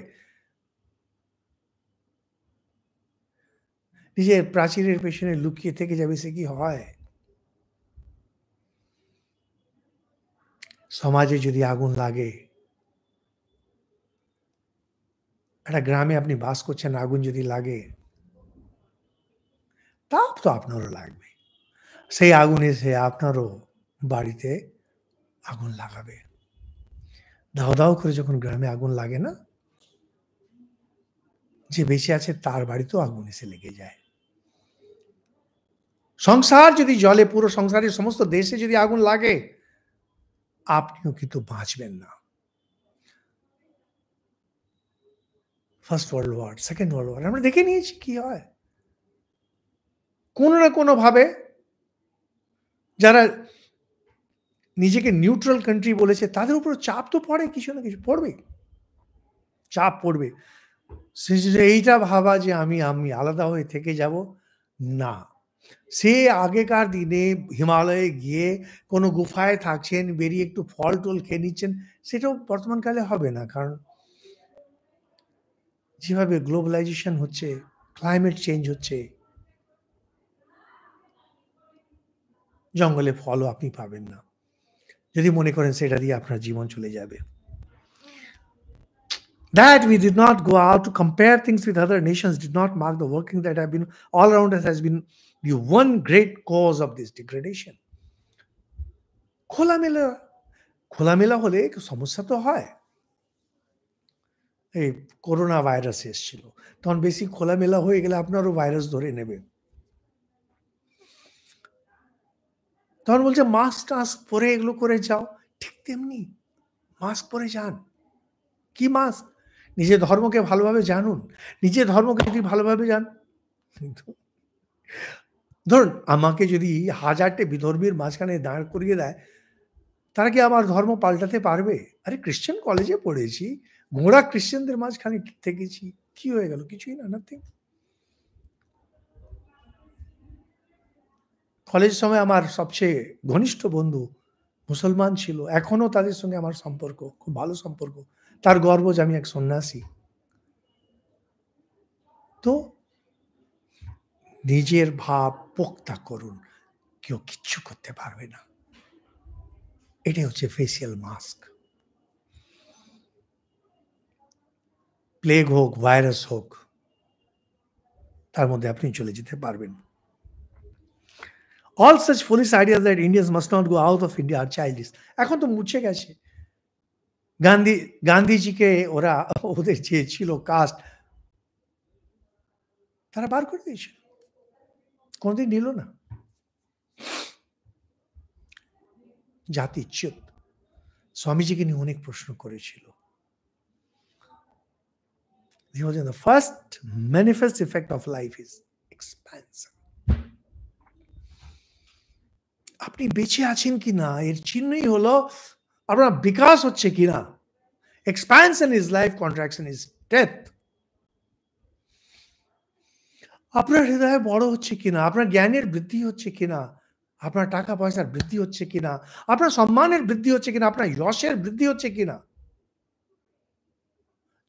নিজের প্রাচীরের পেছনে লুকিয়ে থেকে যাবে সে কি হয় সমাজে যদি আগুন লাগে একটা গ্রামে আপনি বাস করছেন আগুন যদি লাগে তাপ তো আপনারও লাগবে সেই আগুন এসে আপনারও বাড়িতে আগুন লাগাবে দাও দাও করে যখন গ্রামে আগুন লাগে না যে বেঁচে আছে তার বাড়িতেও আগুন এসে লেগে যায় সংসার যদি জলে পুরো সংসারের সমস্ত দেশে যদি আগুন লাগে আপনিও কিন্তু বাঁচবেন না first world war second world war আমরা দেখে নিয়েছি কি হয় কোনো না কোনোভাবে যারা নিজেকে নিউট্রাল কান্ট্রি বলেছে তাদের উপর চাপ তো পড়ে কিছু না কিছু পড়বে চাপ পড়বে সে এইটা ভাবা যে আমি আমি আলাদা হয়ে থেকে যাব না সে আগেকার দিনে হিমালয়ে গিয়ে কোনো গুফায় থাকছেন বেরিয়ে একটু ফল টল খেয়ে নিচ্ছেন সেটাও বর্তমানকালে হবে না কারণ যেভাবে গ্লোবালাইজেশন হচ্ছে ক্লাইমেট চেঞ্জ হচ্ছে জঙ্গলে ফলও আপনি পাবেন না যদি মনে করেন সেটা দিয়ে আপনার জীবন চলে যাবে that we did not go out to compare things with other nations did not mark the working that have been all around us has been the one great cause of this degradation. খোলামেলা খোলামেলা হলে সমস্যা তো হয় এই corona virus এসছিল তখন বেশি খোলামেলা হয়ে গেলে আপনারও ভাইরাস ধরে নেবে তখন বলছে মাস্ক টাস্ক পরে এগুলো করে যাও ঠিক তেমনি মাস্ক পরে যান কি মাস্ক নিজের ধর্মকে ভালোভাবে জানুন নিজের ধর্মকে যদি ভালোভাবে জান ধরুন আমাকে যদি হাজারটে বিধর্মীর মাঝখানে দাঁড় করিয়ে দেয় তারা কি আমার ধর্ম পাল্টাতে পারবে আরে খ্রিশ্চান কলেজে পড়েছি ঘোড়া খ্রিশ্চানদের মাঝখানে থেকেছি কি হয়ে গেল কিছুই না নাথিং কলেজ সময় আমার সবচেয়ে ঘনিষ্ঠ বন্ধু মুসলমান ছিল এখনও তাদের সঙ্গে আমার সম্পর্ক খুব ভালো সম্পর্ক তার গর্ব যে আমি এক সন্ন্যাসী তো নিজের ভাব পোক্তা করুন কেউ কিচ্ছু করতে পারবে না এটাই হচ্ছে ফেসিয়াল মাস্ক প্লেগ হোক ভাইরাস হোক তার মধ্যে আপনি চলে যেতে পারবেন all such foolish ideas that Indians must not go out of India are childish এখন তো মুছে গেছে গান্ধী গান্ধীজিকে ওরা ওদের যে ছিল কাস্ট তারা বার করে দিয়েছিল কোনোদিন নিল না জাতিচ্যুত স্বামীজিকে নিয়ে অনেক প্রশ্ন করেছিল He was in the first manifest effect আপনি বেঁচে আছেন কি না এর চিহ্নই হলো আপনার বিকাশ হচ্ছে কিনা expansion is life contraction is death আপনার হৃদয় বড় হচ্ছে কিনা আপনার জ্ঞানের বৃদ্ধি হচ্ছে কিনা আপনার টাকা পয়সার বৃদ্ধি হচ্ছে কিনা আপনার সম্মানের বৃদ্ধি হচ্ছে কিনা আপনার যশের বৃদ্ধি হচ্ছে কিনা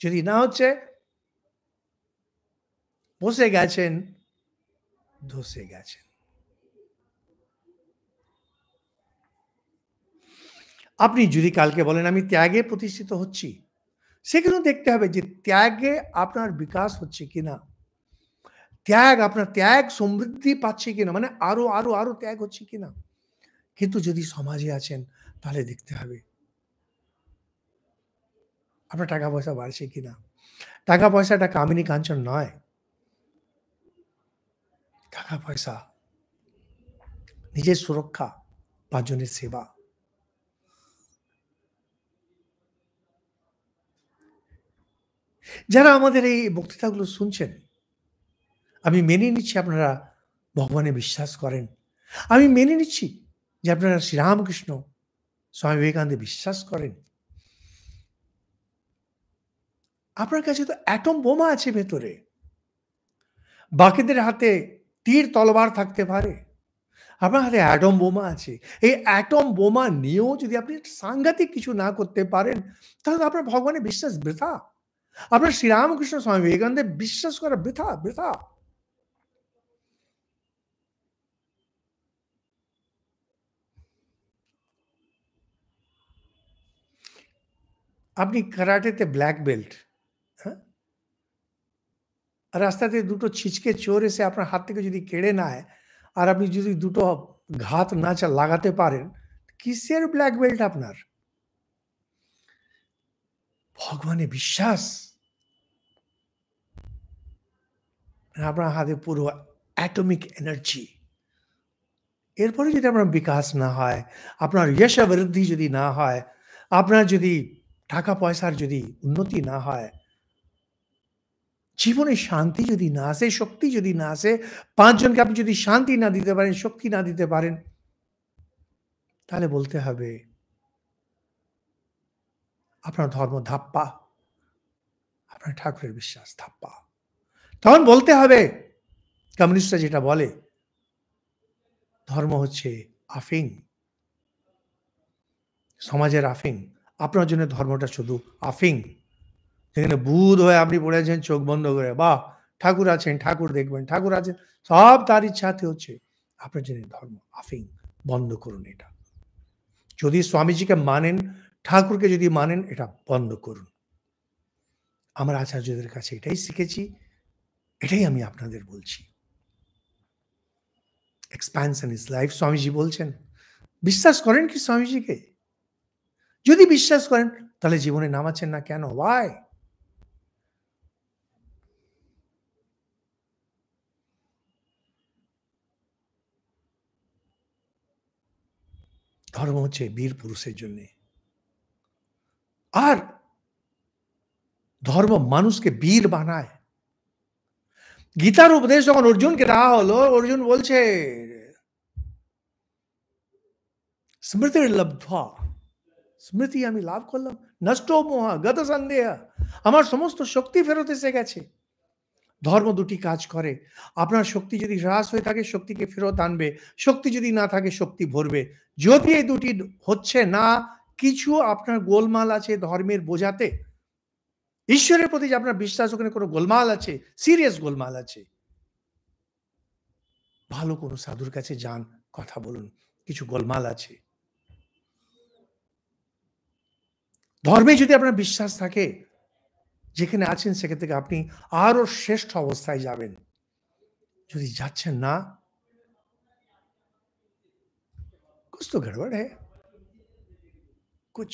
যদি না হচ্ছে বসে গেছেন ধসে গেছেন আপনি যদি কালকে বলেন আমি ত্যাগে প্রতিষ্ঠিত হচ্ছি সেখানেও দেখতে হবে যে ত্যাগে আপনার বিকাশ হচ্ছে কিনা না ত্যাগ আপনার ত্যাগ সমৃদ্ধি পাচ্ছে কিনা মানে আরো আরো আরো ত্যাগ হচ্ছে কিনা কিন্তু যদি সমাজে আছেন তাহলে দেখতে হবে আপনার টাকা পয়সা বাড়ছে কিনা টাকা পয়সাটা কামিনী কাঞ্চন নয় টাকা পয়সা নিজের সুরক্ষা পাঁচজনের সেবা যারা আমাদের এই বক্তৃতাগুলো শুনছেন আমি মেনে নিচ্ছি আপনারা ভগবানে বিশ্বাস করেন আমি মেনে নিচ্ছি যে আপনারা শ্রীরামকৃষ্ণ স্বামী বিবেকানন্দে বিশ্বাস করেন আপনার কাছে তো অ্যাটম বোমা আছে ভেতরে বাকিদের হাতে তীর তলবার থাকতে পারে আপনার হাতে অ্যাটম বোমা আছে এই অ্যাটম বোমা নিয়েও যদি আপনি সাংঘাতিক কিছু না করতে পারেন তাহলে আপনার ভগবানের বিশ্বাস বৃথা আপনার শ্রীরামকৃষ্ণ স্বামী বিবেকানন্দের বিশ্বাস করা বৃথা বৃথা আপনি karate তে black belt হ্যাঁ? রাস্তা তে দুটো ছিচকে চোর এসে আপনার হাত থেকে যদি কেড়ে না আর আপনি দুটো ঘাত না চালাতে পারেন Kissinger black belt আপনার ভগবানে বিশ্বাস আপনারা হাতে পূর্ব atomic energy এর পরে যদি আমরা বিকাশ না হয় আপনার যশ আর বৃদ্ধি যদি না হয় আপনি যদি টাকা পয়সার যদি উন্নতি না হয় জীবনে শান্তি যদি না আসে শক্তি যদি না আসে পাঁচজনকে আপনি যদি শান্তি না দিতে পারেন শক্তি না দিতে পারেন তাহলে বলতে হবে আপনার ধর্ম ধাপ্পা আপনার ঠাকুরের বিশ্বাস ধাপ্পা তখন বলতে হবে কমিউনিস্টরা যেটা বলে ধর্ম হচ্ছে আফিং সমাজের আফিং আপনার জন্য ধর্মটা শুধু আফিং সেখানে বুধ হয়ে আপনি পড়েছেন চোখ বন্ধ করে বাহ ঠাকুর আছেন ঠাকুর দেখবেন ঠাকুর আছেন সব তার ইচ্ছাতে হচ্ছে আপনার জন্য ধর্ম আফিং বন্ধ করুন এটা যদি স্বামীজিকে মানেন ঠাকুরকে যদি মানেন এটা বন্ধ করুন আমার আচার্যদের কাছে এটাই শিখেছি এটাই আমি আপনাদের বলছি এক্সপ্যানশন ইজ লাইফ স্বামীজি বলছেন বিশ্বাস করেন কি স্বামীজিকে যদি বিশ্বাস করেন তাহলে জীবনে নামাচ্ছেন না কেন ওয়াই ধর্ম হচ্ছে বীর পুরুষের জন্য আর ধর্ম মানুষকে বীর বানায় গীতার উপদেশ যখন অর্জুনকে দেওয়া হলো অর্জুন বলছে স্মৃতির লব্ধ স্মৃতি আমি লাভ করলাম নষ্ট মোহা গত সন্দেহ আমার সমস্ত শক্তি ফেরত এসে গেছে ধর্ম দুটি কাজ করে আপনার শক্তি যদি হ্রাস হয়ে থাকে শক্তিকে ফেরত আনবে শক্তি যদি না থাকে শক্তি ভরবে যদি এই দুটি হচ্ছে না কিছু আপনার গোলমাল আছে ধর্মের বোঝাতে ঈশ্বরের প্রতি যে আপনার বিশ্বাস ওখানে কোনো গোলমাল আছে সিরিয়াস গোলমাল আছে ভালো কোনো সাধুর কাছে যান কথা বলুন কিছু গোলমাল আছে ধর্মে যদি আপনার বিশ্বাস থাকে যেখানে আছেন সেখান থেকে আপনি আরো শ্রেষ্ঠ অবস্থায় যাবেন যদি যাচ্ছেন না कुछ तो गड़बड़ है कुछ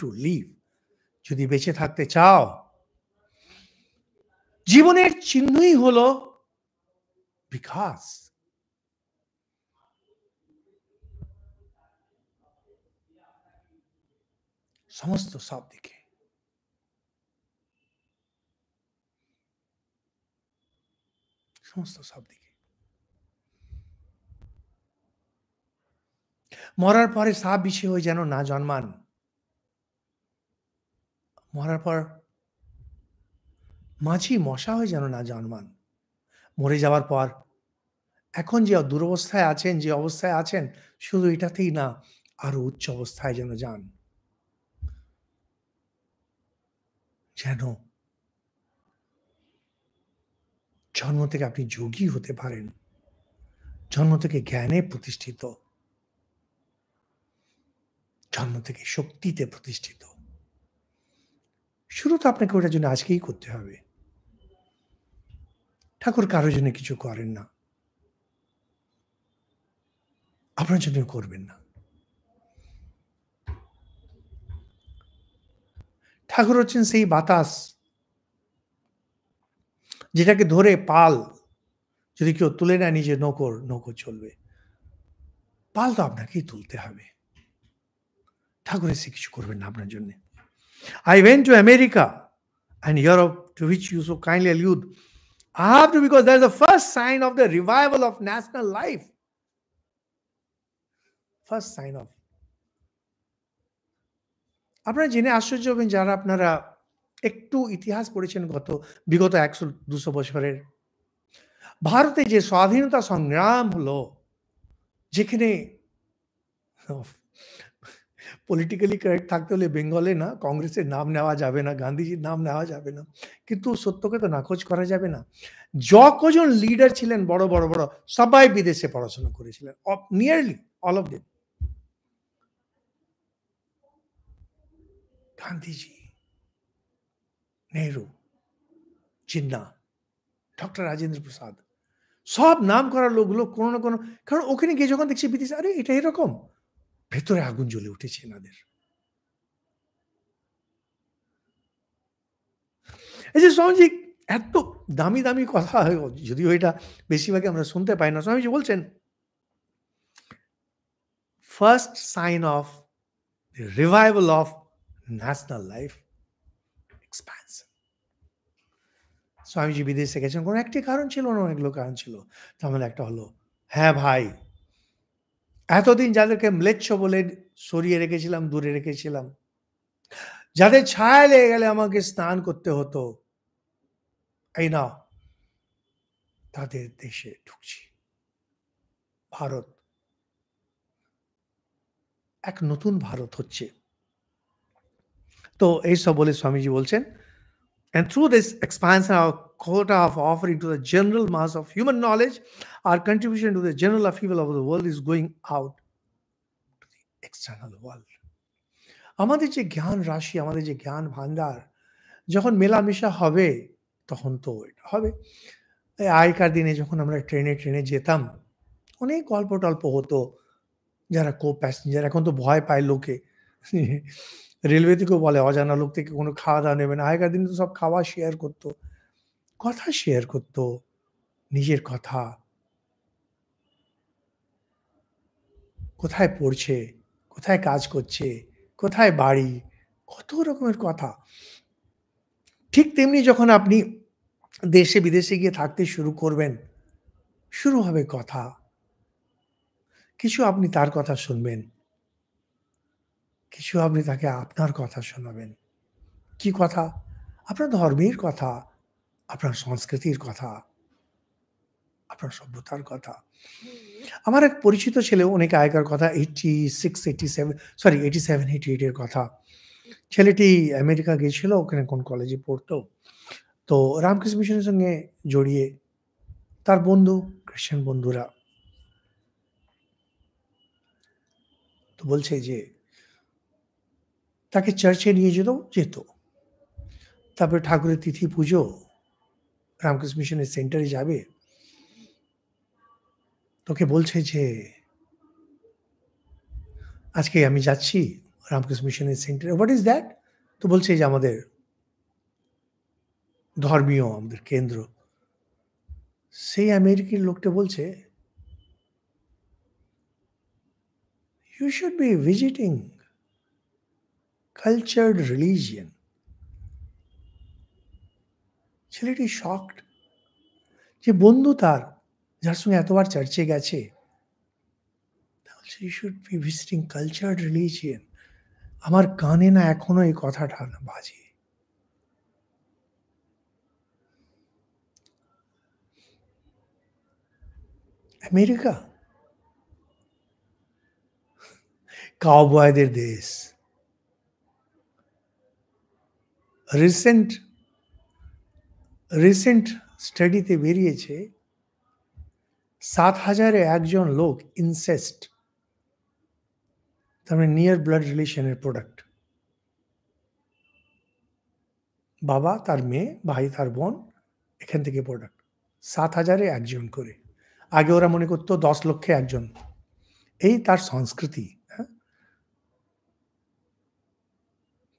টু লিভ যদি বেঁচে থাকতে চাও জীবনের চিহ্নই হলো বিকাশ সমস্ত সব দিকে সমস্ত সব দিকে মরার পরে সাপ বিষে হয়ে যেন না জন্মান মরার পর মাছি মশা হয়ে যেন না জন্মান মরে যাওয়ার পর এখন যে দুরবস্থায় আছেন যে অবস্থায় আছেন শুধু এটাতেই না আরো উচ্চ অবস্থায় যেন যান যেন জন্ম থেকে আপনি যোগী হতে পারেন জন্ম থেকে জ্ঞানে প্রতিষ্ঠিত জন্ম থেকে শক্তিতে প্রতিষ্ঠিত শুরু তো আপনাকে ওটার জন্য আজকেই করতে হবে ঠাকুর কারোর জন্য কিছু করেন না আপনার জন্য করবেন না ঠাকুরছেন সেই মতাস যেটাকে ধরে পাল যদি কিও তুলেনা নিজে নকর নকও চলবে পাল তো আপনাকেই তুলতে হবে ঠাকুরে সে কিচ্ছু করবে না আপনার জন্য I went to America and Europe to which you so kindly allude आप do because that is the first sign of the revival of national life first sign আপনারা জেনে আশ্চর্য হবেন যারা আপনারা একটু ইতিহাস পড়েছেন গত বিগত একশো দুশো বছরের ভারতে যে স্বাধীনতা সংগ্রাম হলো যেখানে পলিটিক্যালি কারেক্ট থাকতে হলে বেঙ্গলে না কংগ্রেসের নাম নেওয়া যাবে না গান্ধীজির নাম নেওয়া যাবে না কিন্তু সত্যকে তো নাকচ করা যাবে না য কজন লিডার ছিলেন বড় বড় বড় সবাই বিদেশে পড়াশোনা করেছিলেন nearly all of them Gandhiji Nehru Jinnah doctor Rajendra Prasad সব নাম করা লোকগুলো কোনো না কোনো কারণ ওখানে গিয়ে যখন দেখছি বিদেশে আরে এটা এরকম ভেতরে আগুন জ্বলে উঠেছে এনাদের এই যে স্বামীজি এত দামি দামি কথা যদিও এটা বেশিরভাগই আমরা শুনতে পাই না স্বামীজি বলছেন first sign of revival of national life expansion. Swamiji বিদেশে গেছেন কোনো একটি কারণ ছিল না অনেকগুলো কারণ ছিল তার একটা হলো হ্যাঁ ভাই এতদিন যাদেরকে ম্লেচ্ছ বলে সরিয়ে রেখেছিলাম দূরে রেখেছিলাম যাদের ছায়া লেগে গেলে আমাকে স্নান করতে হতো এই না তাদের দেশে ঢুকছি ভারত এক নতুন ভারত হচ্ছে তো এই সব বলে স্বামীজি বলছেন and through this expansion our quota of offering to the general mass of human knowledge আর contribution to the general of people of the world is going out external world আমাদের যে জ্ঞান রাশি আমাদের যে জ্ঞান ভাণ্ডার যখন মেলামেশা হবে তখন তো এটা হবে আগেকার দিনে যখন আমরা ট্রেনে ট্রেনে যেতাম অনেক অল্প টল্প হতো যারা কো প্যাসেঞ্জার এখন তো ভয় পায় লোকে রেলওয়ে থেকেও বলে অজানা লোক থেকে কোনো খাওয়া দাওয়া নেবে না আগেকার দিন তো সব খাওয়া শেয়ার করতো কথা শেয়ার করতো নিজের কথা কোথায় পড়ছে কোথায় কাজ করছে কোথায় বাড়ি কত রকমের কথা ঠিক তেমনি যখন আপনি দেশে বিদেশে গিয়ে থাকতে শুরু করবেন শুরু হবে কথা কিছু আপনি তার কথা শুনবেন কিছু আপনি তাকে আপনার কথা শোনাবেন কি কথা আপনার ধর্মের কথা আপনার সংস্কৃতির কথা আপনার সভ্যতার কথা আমার এক পরিচিত ছেলে অনেক আগেকার কথা eighty six eighty seven sorry eighty seven eighty এইটের কথা ছেলেটি আমেরিকা গিয়েছিল ওখানে কোন কলেজে পড়তো তো রামকৃষ্ণ মিশনের সঙ্গে জড়িয়ে তার বন্ধু খ্রিশ্চান বন্ধুরা তো বলছে যে তাকে চার্চে নিয়ে যেত যেত তারপরে ঠাকুরের তিথি পুজো রামকৃষ্ণ মিশনের সেন্টারে যাবে তোকে বলছে যে আজকে আমি যাচ্ছি রামকৃষ্ণ মিশনের সেন্টারে হোয়াট ইজ দ্যাট তো বলছে যে আমাদের ধর্মীয় আমাদের কেন্দ্র সেই আমেরিকার লোকটা বলছে you should be visiting cultured religion. ছেলেটি শকড যে বন্ধু তার যার সঙ্গে এতবার চার্চে গেছে you should be visiting cultured religion আমার কানে না এখনো এই কথাটা না বাজে আমেরিকা কাউবয়দের দেশ রিসেন্ট রিসেন্ট স্টাডিতে বেরিয়েছে সাত হাজারে একজন লোক ইনসেস্ট তার মানে নিয়ার ব্লাড রিলেশনের প্রোডাক্ট বাবা তার মেয়ে ভাই তার বোন এখান থেকে প্রোডাক্ট সাত হাজারে একজন করে আগে ওরা মনে করতো দশ লক্ষে একজন এই তার সংস্কৃতি হ্যাঁ?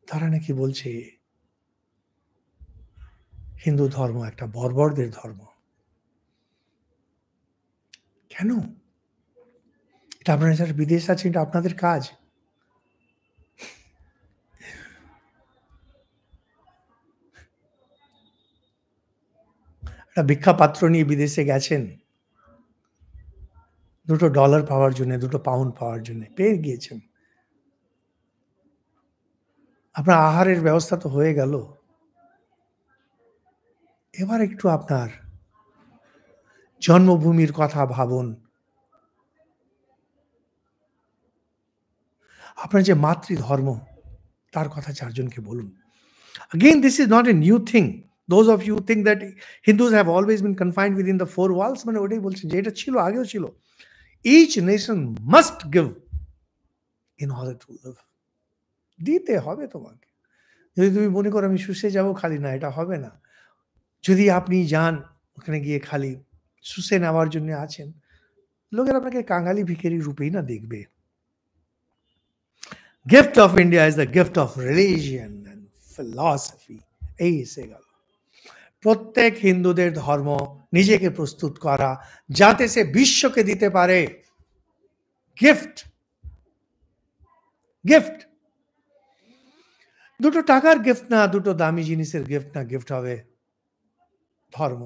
তারা নাকি বলছে হিন্দু ধর্ম একটা বর্বরদের ধর্ম কেন এটা আপনারা যারা বিদেশ আছে এটা আপনাদের কাজ একটা ভিক্ষাপাত্র নিয়ে বিদেশে গেছেন দুটো ডলার পাওয়ার জন্য দুটো পাউন্ড পাওয়ার জন্য পেয়ে গিয়েছেন আপনার আহারের ব্যবস্থা তো হয়ে গেল এবার একটু আপনারা জন্মভূমির কথা ভাবুন আপনারা যে মাতৃধর্ম তার কথা চারজনকে বলুন again this is not a new thing those of you think that Hindus have always been confined within the four Walls মানে ওটাই বলছি যেটা ছিল আগে ছিল each nation must give in হালিটিভ দিতে হবে তোমাকে যদি তুমি মনে কর আমি শুয়ে যাব খালি না এটা হবে না যদি আপনি যান মনে কি খালি সুসেনার জন্য আছেন লোকে আপনাকে কাঙ্গালি ভিখারি রূপেই না দেখবে gift of india is a gift of religion and philosophy এই সেgal প্রত্যেক হিন্দুদের ধর্ম নিজেকে প্রস্তুত করা যাতে সে বিশ্বকে দিতে পারে gift gift দুটো টাকার gift না দুটো দামি জিনিসের gift না gift away ধর্ম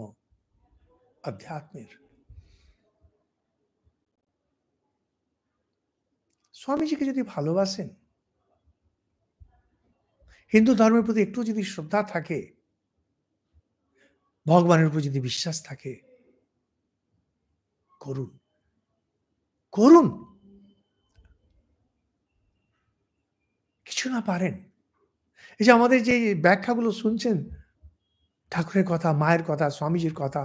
আধ্যাত্মের স্বামীজিকে যদি ভালোবাসেন হিন্দু ধর্মের প্রতি একটু যদি শ্রদ্ধা থাকে ভগবানের উপর যদি বিশ্বাস থাকে করুন করুন কিছু না পারেন এই যে আমাদের যে ব্যাখ্যাগুলো শুনছেন ঠাকুরের কথা মায়ের কথা স্বামীজির কথা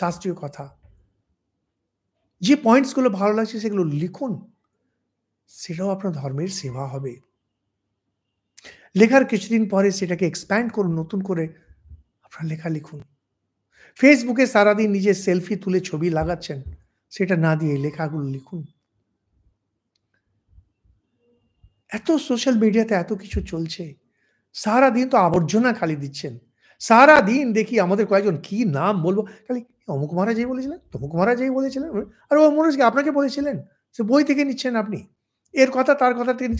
শাস্ত্রীয় কথা যে পয়েন্টসগুলো ভালো লাগছে সেগুলো লিখুন সেটাও আপনার ধর্মের সেবা হবে লেখার কিছুদিন পরে সেটাকে এক্সপ্যান্ড করুন নতুন করে আপনার লেখা লিখুন ফেসবুকে সারাদিন নিজের সেলফি তুলে ছবি লাগাচ্ছেন সেটা না দিয়ে লেখাগুলো লিখুন এত সোশ্যাল মিডিয়াতে এত কিছু চলছে সারাদিন তো আবর্জনা খালি দিচ্ছেন সারা দিন দেখি আমাদের কয়েকজন কি নাম বলবো খালি অমুক মহারাজ এই বলেছিলেন তমুক মহারাজ এই বলেছিলেন আর ও হচ্ছে আপনাকে বলেছিলেন সে বই থেকে নিচ্ছেন আপনি এর কথা তার কথা তিনি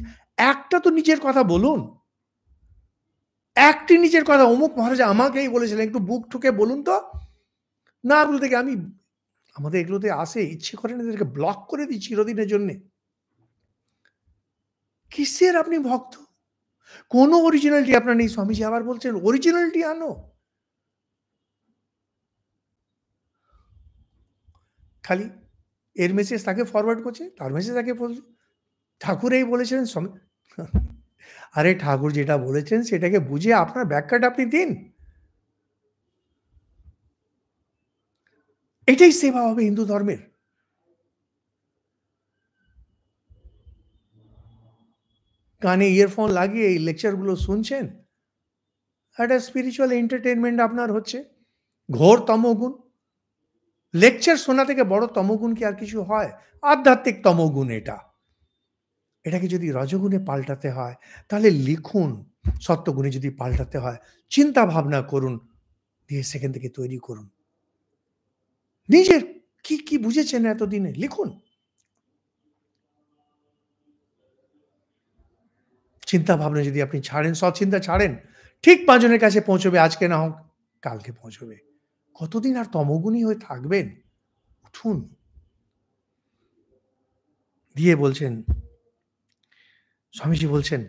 একটা তো নিজের কথা বলুন একটি নিজের কথা অমুক মহারাজ আমাকেই বলেছিলেন একটু বুক ঠুকে বলুন তো না বলতে থেকে আমি আমাদের এগুলোতে আসে ইচ্ছে করেন এদেরকে ব্লক করে দিই চিরদিনের জন্যে কিসের আপনি ভক্ত কোনো অরিজিনালিটি আপনার নেই স্বামীজি আবার বলছেন অরিজিনালিটি আনো খালি এর মেসেজ তাকে ফরওয়ার্ড করছে তার মেসেজ তাকে বলছে ঠাকুর এই বলেছিলেন স্বামী আরে ঠাকুর যেটা বলেছেন সেটাকে বুঝে আপনার ব্যাখ্যাটা আপনি দিন এটাই সেবা হবে হিন্দু ধর্মের কানে ইয়ারফোন লাগিয়ে এই লেকচারগুলো শুনছেন একটা স্পিরিচুয়াল এন্টারটেনমেন্ট আপনার হচ্ছে ঘোর তমগুণ লেকচার শোনা থেকে বড় তমগুণ কি আর কিছু হয় আধ্যাত্মিক তমগুণ এটা এটাকে যদি রজগুণে পাল্টাতে হয় তাহলে লিখুন সত্যগুণে যদি পাল্টাতে হয় চিন্তা ভাবনা করুন দিয়ে সেখান থেকে তৈরি করুন নিজের কি কি বুঝেছেন এতদিনে লিখুন চিন্তা ভাবনা যদি আপনি ছাড়েন সচিন্তা ছাড়েন ঠিক পাঁচজনের কাছে পৌঁছবে আজকে না হোক কালকে পৌঁছবে কতদিন আর তমগুণী হয়ে থাকবেন উঠুন দিয়ে বলছেন স্বামীজি বলছেন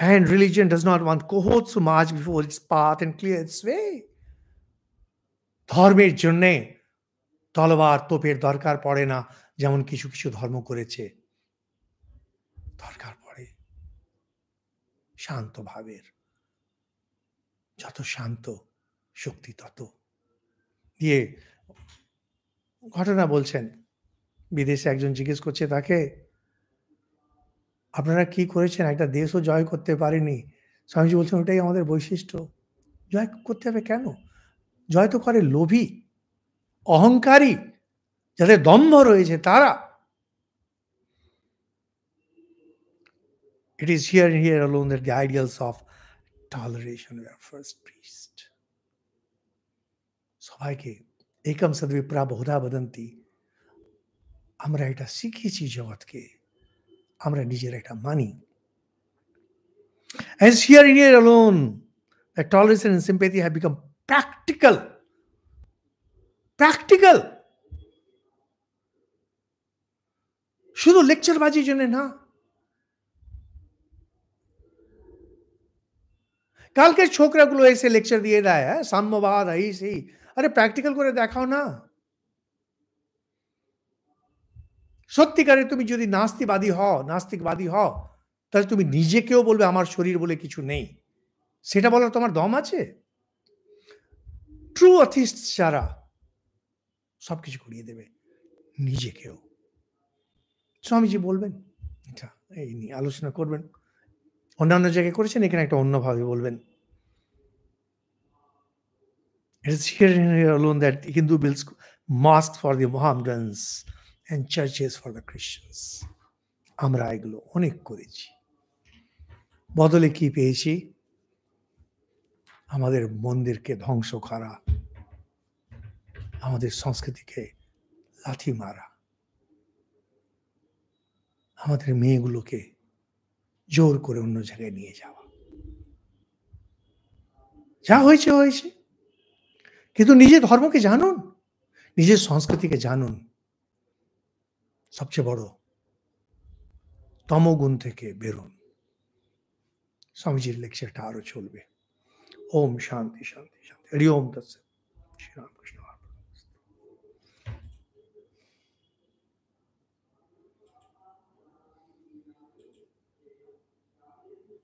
and religion does not want cohorts march before its path and clear its way ধর্মের জন্যে তলোয়ার তোপের দরকার পড়ে না যেমন কিছু কিছু ধর্ম করেছে দরকার শান্ত ভাবের যত শান্ত শক্তি তত দিয়ে ঘটনা বলছেন বিদেশে একজন জিজ্ঞেস করছে তাকে আপনারা কি করেছেন একটা দেশও জয় করতে পারেনি স্বামীজি বলছেন ওটাই আমাদের বৈশিষ্ট্য জয় করতে হবে কেন জয় তো করে লোভী অহংকারী যাদের দম্ভ রয়েছে তারা It is here and here alone that the ideals of toleration were first preached. So, why ke ekam সবাইকে एकम badanti amra বদন্তি sikhi chi jagat ke amra নিজেরা এটা mani. As here and here alone, that toleration and sympathy have become practical. Practical. শুধু লেকচারবাজির জন্য না কালকের ছোকরাগুলো এসে lecture দিয়ে দেয় হ্যাঁ সাম্যবাদ এই সেই আরে প্র্যাকটিক্যাল করে দেখাও না সত্যিকারে তুমি যদি নাস্তিবাদী হও নাস্তিকবাদী হও তাহলে তুমি নিজেকেও বলবে আমার শরীর বলে কিছু নেই সেটা বলার তোমার দম আছে ট্রু অথিস্ট যারা সব কিছু করিয়ে দেবে নিজেকেও স্বামীজি বলবেন এটা এই নিয়ে আলোচনা করবেন অন্যান্য জায়গায় করেছেন এখানে একটা অন্যভাবে বলবেন it is here that Hindu builds mosques for the Mohammedans and churches for the Christians আমরা এগুলো অনেক করেছি বদলে কি পেয়েছি আমাদের মন্দিরকে ধ্বংস করা আমাদের সংস্কৃতিকে লাথি মারা আমাদের মেয়েগুলোকে জোর করে অন্য জায়গায় নিয়ে যাওয়া যা হয়েছে হয়েছে কিন্তু নিজের ধর্মকে জানুন নিজের সংস্কৃতিকে জানুন সবচেয়ে বড় তমগুণ থেকে বেরুন স্বামীজির লেকচারটা আরো চলবে ওম শান্তি শান্তি শান্তি হরি ওম দাস শ্রীরামকৃষ্ণ